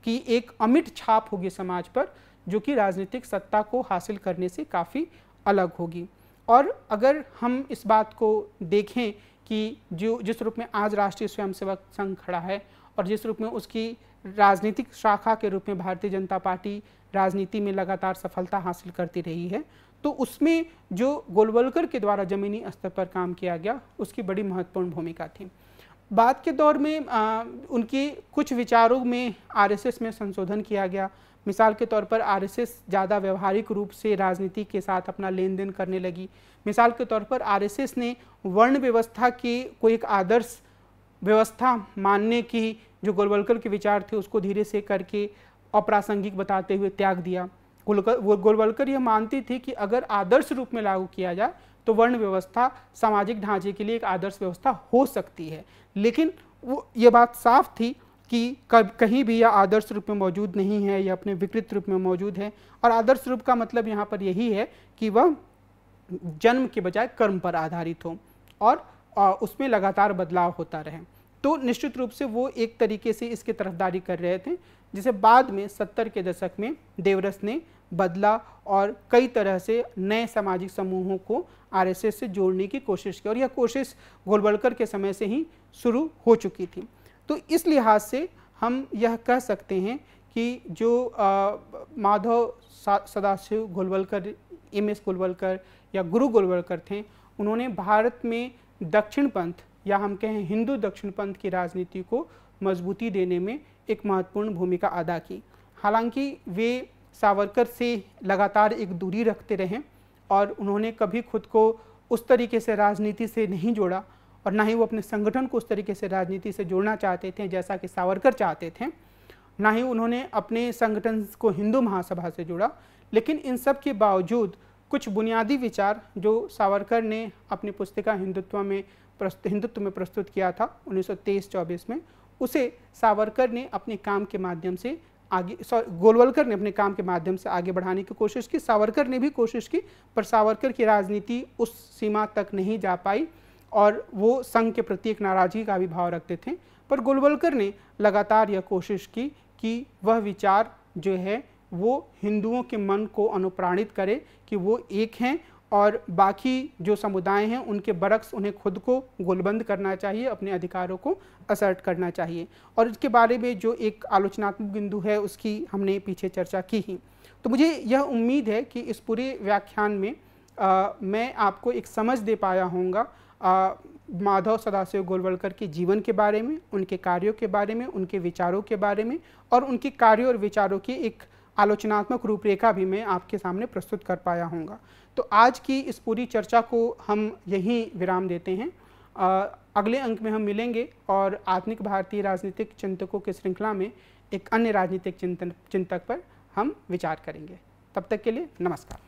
की एक अमिट छाप होगी समाज पर जो कि राजनीतिक सत्ता को हासिल करने से काफ़ी अलग होगी और अगर हम इस बात को देखें कि जो जिस रूप में आज राष्ट्रीय स्वयंसेवक संघ खड़ा है और जिस रूप में उसकी राजनीतिक शाखा के रूप में भारतीय जनता पार्टी राजनीति में लगातार सफलता हासिल करती रही है तो उसमें जो गोलवलकर के द्वारा ज़मीनी स्तर पर काम किया गया उसकी बड़ी महत्वपूर्ण भूमिका थी बाद के दौर में आ, उनके कुछ विचारों में आरएसएस में संशोधन किया गया मिसाल के तौर पर आरएसएस ज़्यादा व्यवहारिक रूप से राजनीति के साथ अपना लेन देन करने लगी मिसाल के तौर पर आरएसएस ने वर्ण व्यवस्था की को एक आदर्श व्यवस्था मानने की जो गोलवलकर के विचार थे उसको धीरे से करके अप्रासंगिक बताते हुए त्याग दिया गोलवलकर यह मानती थी कि अगर आदर्श रूप में लागू किया जाए तो वर्ण व्यवस्था सामाजिक ढांचे के लिए एक आदर्श व्यवस्था हो सकती है लेकिन वो ये बात साफ थी कि कहीं भी यह आदर्श रूप में मौजूद नहीं है यह अपने विकृत रूप में मौजूद है और आदर्श रूप का मतलब यहाँ पर यही है कि वह जन्म के बजाय कर्म पर आधारित हो और उसमें लगातार बदलाव होता रहे तो निश्चित रूप से वो एक तरीके से इसके तरफदारी कर रहे थे जिसे बाद में सत्तर के दशक में देवरस ने बदला और कई तरह से नए सामाजिक समूहों को आरएसएस से जोड़ने की कोशिश की और यह कोशिश गोलवलकर के समय से ही शुरू हो चुकी थी तो इस लिहाज से हम यह कह सकते हैं कि जो माधव सदाशिव गोलवलकर एम एस गोलवलकर या गुरु गोलवलकर थे उन्होंने भारत में दक्षिण पंथ या हम कहें हिंदू दक्षिण पंथ की राजनीति को मजबूती देने में एक महत्वपूर्ण भूमिका अदा की हालांकि वे सावरकर से लगातार एक दूरी रखते रहे और उन्होंने कभी खुद को उस तरीके से राजनीति से नहीं जोड़ा और ना ही वो अपने संगठन को उस तरीके से राजनीति से जोड़ना चाहते थे जैसा कि सावरकर चाहते थे ना ही उन्होंने अपने संगठन को हिंदू महासभा से जोड़ा लेकिन इन सब के बावजूद कुछ बुनियादी विचार जो सावरकर ने अपनी पुस्तिका हिंदुत्व में हिंदुत्व में प्रस्तुत किया था 1923-24 में उसे सावरकर ने अपने काम के माध्यम से आगे सॉरी गोलवलकर ने अपने काम के माध्यम से आगे बढ़ाने की कोशिश की सावरकर ने भी कोशिश की पर सावरकर की राजनीति उस सीमा तक नहीं जा पाई और वो संघ के प्रति एक नाराजगी का भी भाव रखते थे पर गोलवलकर ने लगातार यह कोशिश की कि वह विचार जो है वो हिंदुओं के मन को अनुप्राणित करे कि वो एक हैं और बाकी जो समुदाय हैं उनके बरक्स उन्हें खुद को गोलबंद करना चाहिए अपने अधिकारों को असर्ट करना चाहिए और इसके बारे में जो एक आलोचनात्मक बिंदु है उसकी हमने पीछे चर्चा की ही तो मुझे यह उम्मीद है कि इस पूरे व्याख्यान में आ, मैं आपको एक समझ दे पाया होऊंगा माधव सदाशिव गोलवलकर के जीवन के बारे में उनके कार्यों के बारे में उनके विचारों के बारे में और उनके कार्यों और विचारों की एक आलोचनात्मक रूपरेखा भी मैं आपके सामने प्रस्तुत कर पाया हूँ तो आज की इस पूरी चर्चा को हम यहीं विराम देते हैं आ, अगले अंक में हम मिलेंगे और आधुनिक भारतीय राजनीतिक चिंतकों की श्रृंखला में एक अन्य राजनीतिक चिंतन चिंतक पर हम विचार करेंगे तब तक के लिए नमस्कार